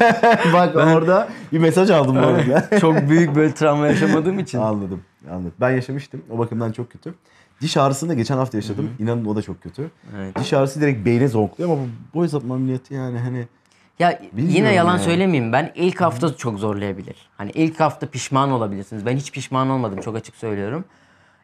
Bak ben... orada bir mesaj aldım bu arada. çok büyük böyle travma yaşamadığım için. Anladım. Anladım. Ben yaşamıştım. O bakımdan çok kötü. Diş ağrısını da geçen hafta yaşadım. Hı-hı. İnanın o da çok kötü. Evet. Diş ağrısı direkt beyne zonkluyor ama bu boy uzatma ameliyatı yani hani ya Bilmiyorum yine yalan ya. söylemeyeyim ben. ilk hafta Hı. çok zorlayabilir. Hani ilk hafta pişman olabilirsiniz. Ben hiç pişman olmadım çok açık söylüyorum.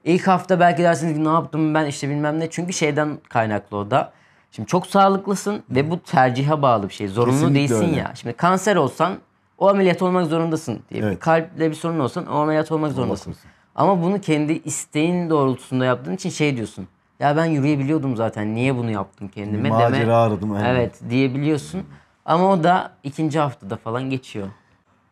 İlk hafta belki dersiniz ki ne yaptım ben işte bilmem ne. Çünkü şeyden kaynaklı o da. Şimdi çok sağlıklısın ve bu tercihe bağlı bir şey. Zorunlu Kesinlikle değilsin öyle. ya. Şimdi kanser olsan o ameliyat olmak zorundasın diye. Evet. Kalple bir sorun olsan o ameliyat olmak zorundasın. Ama bunu kendi isteğin doğrultusunda yaptığın için şey diyorsun. Ya ben yürüyebiliyordum zaten. Niye bunu yaptım kendime? deme? macera aradım. Evet diyebiliyorsun. Hı. Ama o da ikinci haftada falan geçiyor.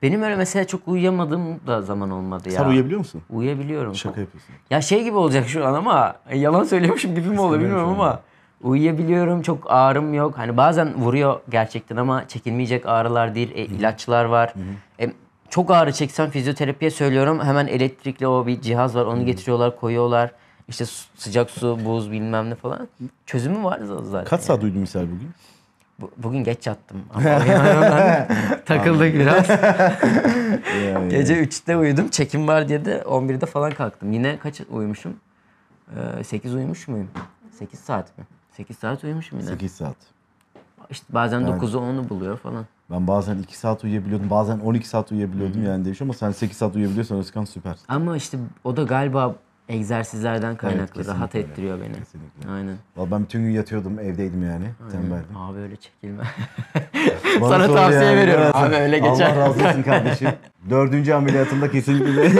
Benim öyle mesela çok uyuyamadığım da zaman olmadı ya. Sen uyuyabiliyor musun? Uyuyabiliyorum. Şaka yapıyorsun. Ya şey gibi olacak şu an ama e, yalan söylemişim gibi mi oluyor bilmiyorum ama. Uyuyabiliyorum çok ağrım yok. Hani bazen vuruyor gerçekten ama çekilmeyecek ağrılar değil. E, ilaçlar var. E, çok ağrı çeksem fizyoterapiye söylüyorum. Hemen elektrikli o bir cihaz var. Onu Hı-hı. getiriyorlar, koyuyorlar. İşte sıcak su, buz bilmem ne falan. Çözümü var zaten. Kaç saat uyudun mesela bugün? bugün geç yattım. takıldık biraz. Gece 3'te uyudum. Çekim var diye de 11'de falan kalktım. Yine kaç uyumuşum? Ee, 8 uyumuş muyum? 8 saat mi? 8 saat uyumuşum yine. 8 saat. İşte bazen yani, 9'u 10'u buluyor falan. Ben bazen 2 saat uyuyabiliyordum. Bazen 12 saat uyuyabiliyordum Hı-hı. yani değişiyor ama sen 8 saat uyuyabiliyorsan Özkan süper. Ama işte o da galiba egzersizlerden kaynaklı. Evet, rahat ettiriyor beni. Kesinlikle. Aynen. Vallahi ben bütün gün yatıyordum evdeydim yani. Tembeldim. Abi öyle çekilme. Bana Sana tavsiye yani. veriyorum. Abi öyle geçer. Allah razı olsun kardeşim. Dördüncü ameliyatımda kesinlikle.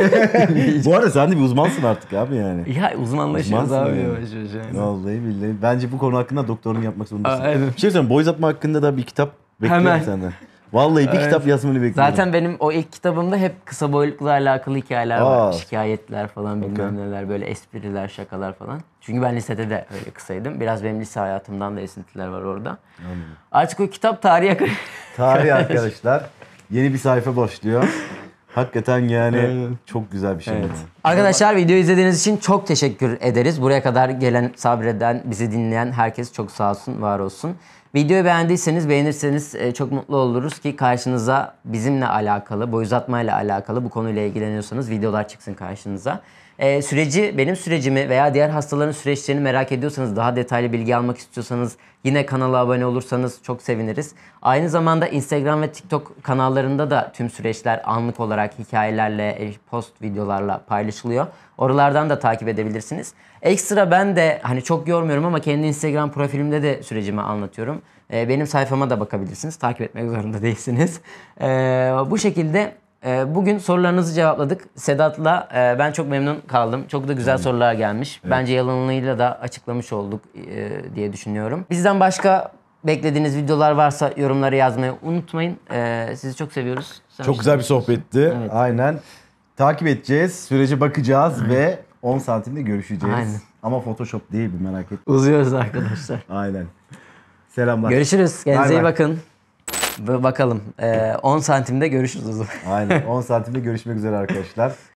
bu arada sen de bir uzmansın artık abi yani. Ya uzmanlaşıyoruz uzmansın abi yavaş yavaş. Yani. Vallahi billahi. Bence bu konu hakkında doktorun yapmak zorundasın. Aa, evet. Bir şey söyleyeyim. Boy hakkında da bir kitap bekliyorum Hemen. senden. Vallahi bir evet. kitap yazmanı bekliyorum. Zaten benim o ilk kitabımda hep kısa boylukla alakalı hikayeler Aa. var. Şikayetler falan bilmem neler böyle espriler şakalar falan. Çünkü ben lisede de öyle kısaydım. Biraz benim lise hayatımdan da esintiler var orada. Anladım. Artık o kitap tarihe Tarih arkadaşlar. Yeni bir sayfa başlıyor. Hakikaten yani çok güzel bir şey. Evet. Arkadaşlar video izlediğiniz için çok teşekkür ederiz. Buraya kadar gelen sabreden, bizi dinleyen herkes çok sağ olsun, var olsun. Videoyu beğendiyseniz, beğenirseniz e, çok mutlu oluruz ki karşınıza bizimle alakalı, boy uzatmayla alakalı bu konuyla ilgileniyorsanız videolar çıksın karşınıza. E, süreci, benim sürecimi veya diğer hastaların süreçlerini merak ediyorsanız, daha detaylı bilgi almak istiyorsanız yine kanala abone olursanız çok seviniriz. Aynı zamanda Instagram ve TikTok kanallarında da tüm süreçler anlık olarak hikayelerle, e, post videolarla paylaşılıyor. Oralardan da takip edebilirsiniz. Ekstra ben de hani çok yormuyorum ama kendi Instagram profilimde de sürecimi anlatıyorum. E, benim sayfama da bakabilirsiniz. Takip etmek zorunda değilsiniz. E, bu şekilde e, bugün sorularınızı cevapladık. Sedat'la e, ben çok memnun kaldım. Çok da güzel yani. sorular gelmiş. Evet. Bence yalanlığıyla da açıklamış olduk e, diye düşünüyorum. Bizden başka beklediğiniz videolar varsa yorumları yazmayı unutmayın. Ee, sizi çok seviyoruz. Sen çok güzel bir sohbetti. Evet. Aynen. Takip edeceğiz, sürece bakacağız ve 10 santimde görüşeceğiz. Aynen. Ama Photoshop değil bir merak etme. Uzuyoruz arkadaşlar. Aynen. Selamlar. Görüşürüz. Kendinize iyi Bay bakın. B- bakalım. Ee, 10 santimde görüşürüz o Aynen. 10 santimde görüşmek üzere arkadaşlar.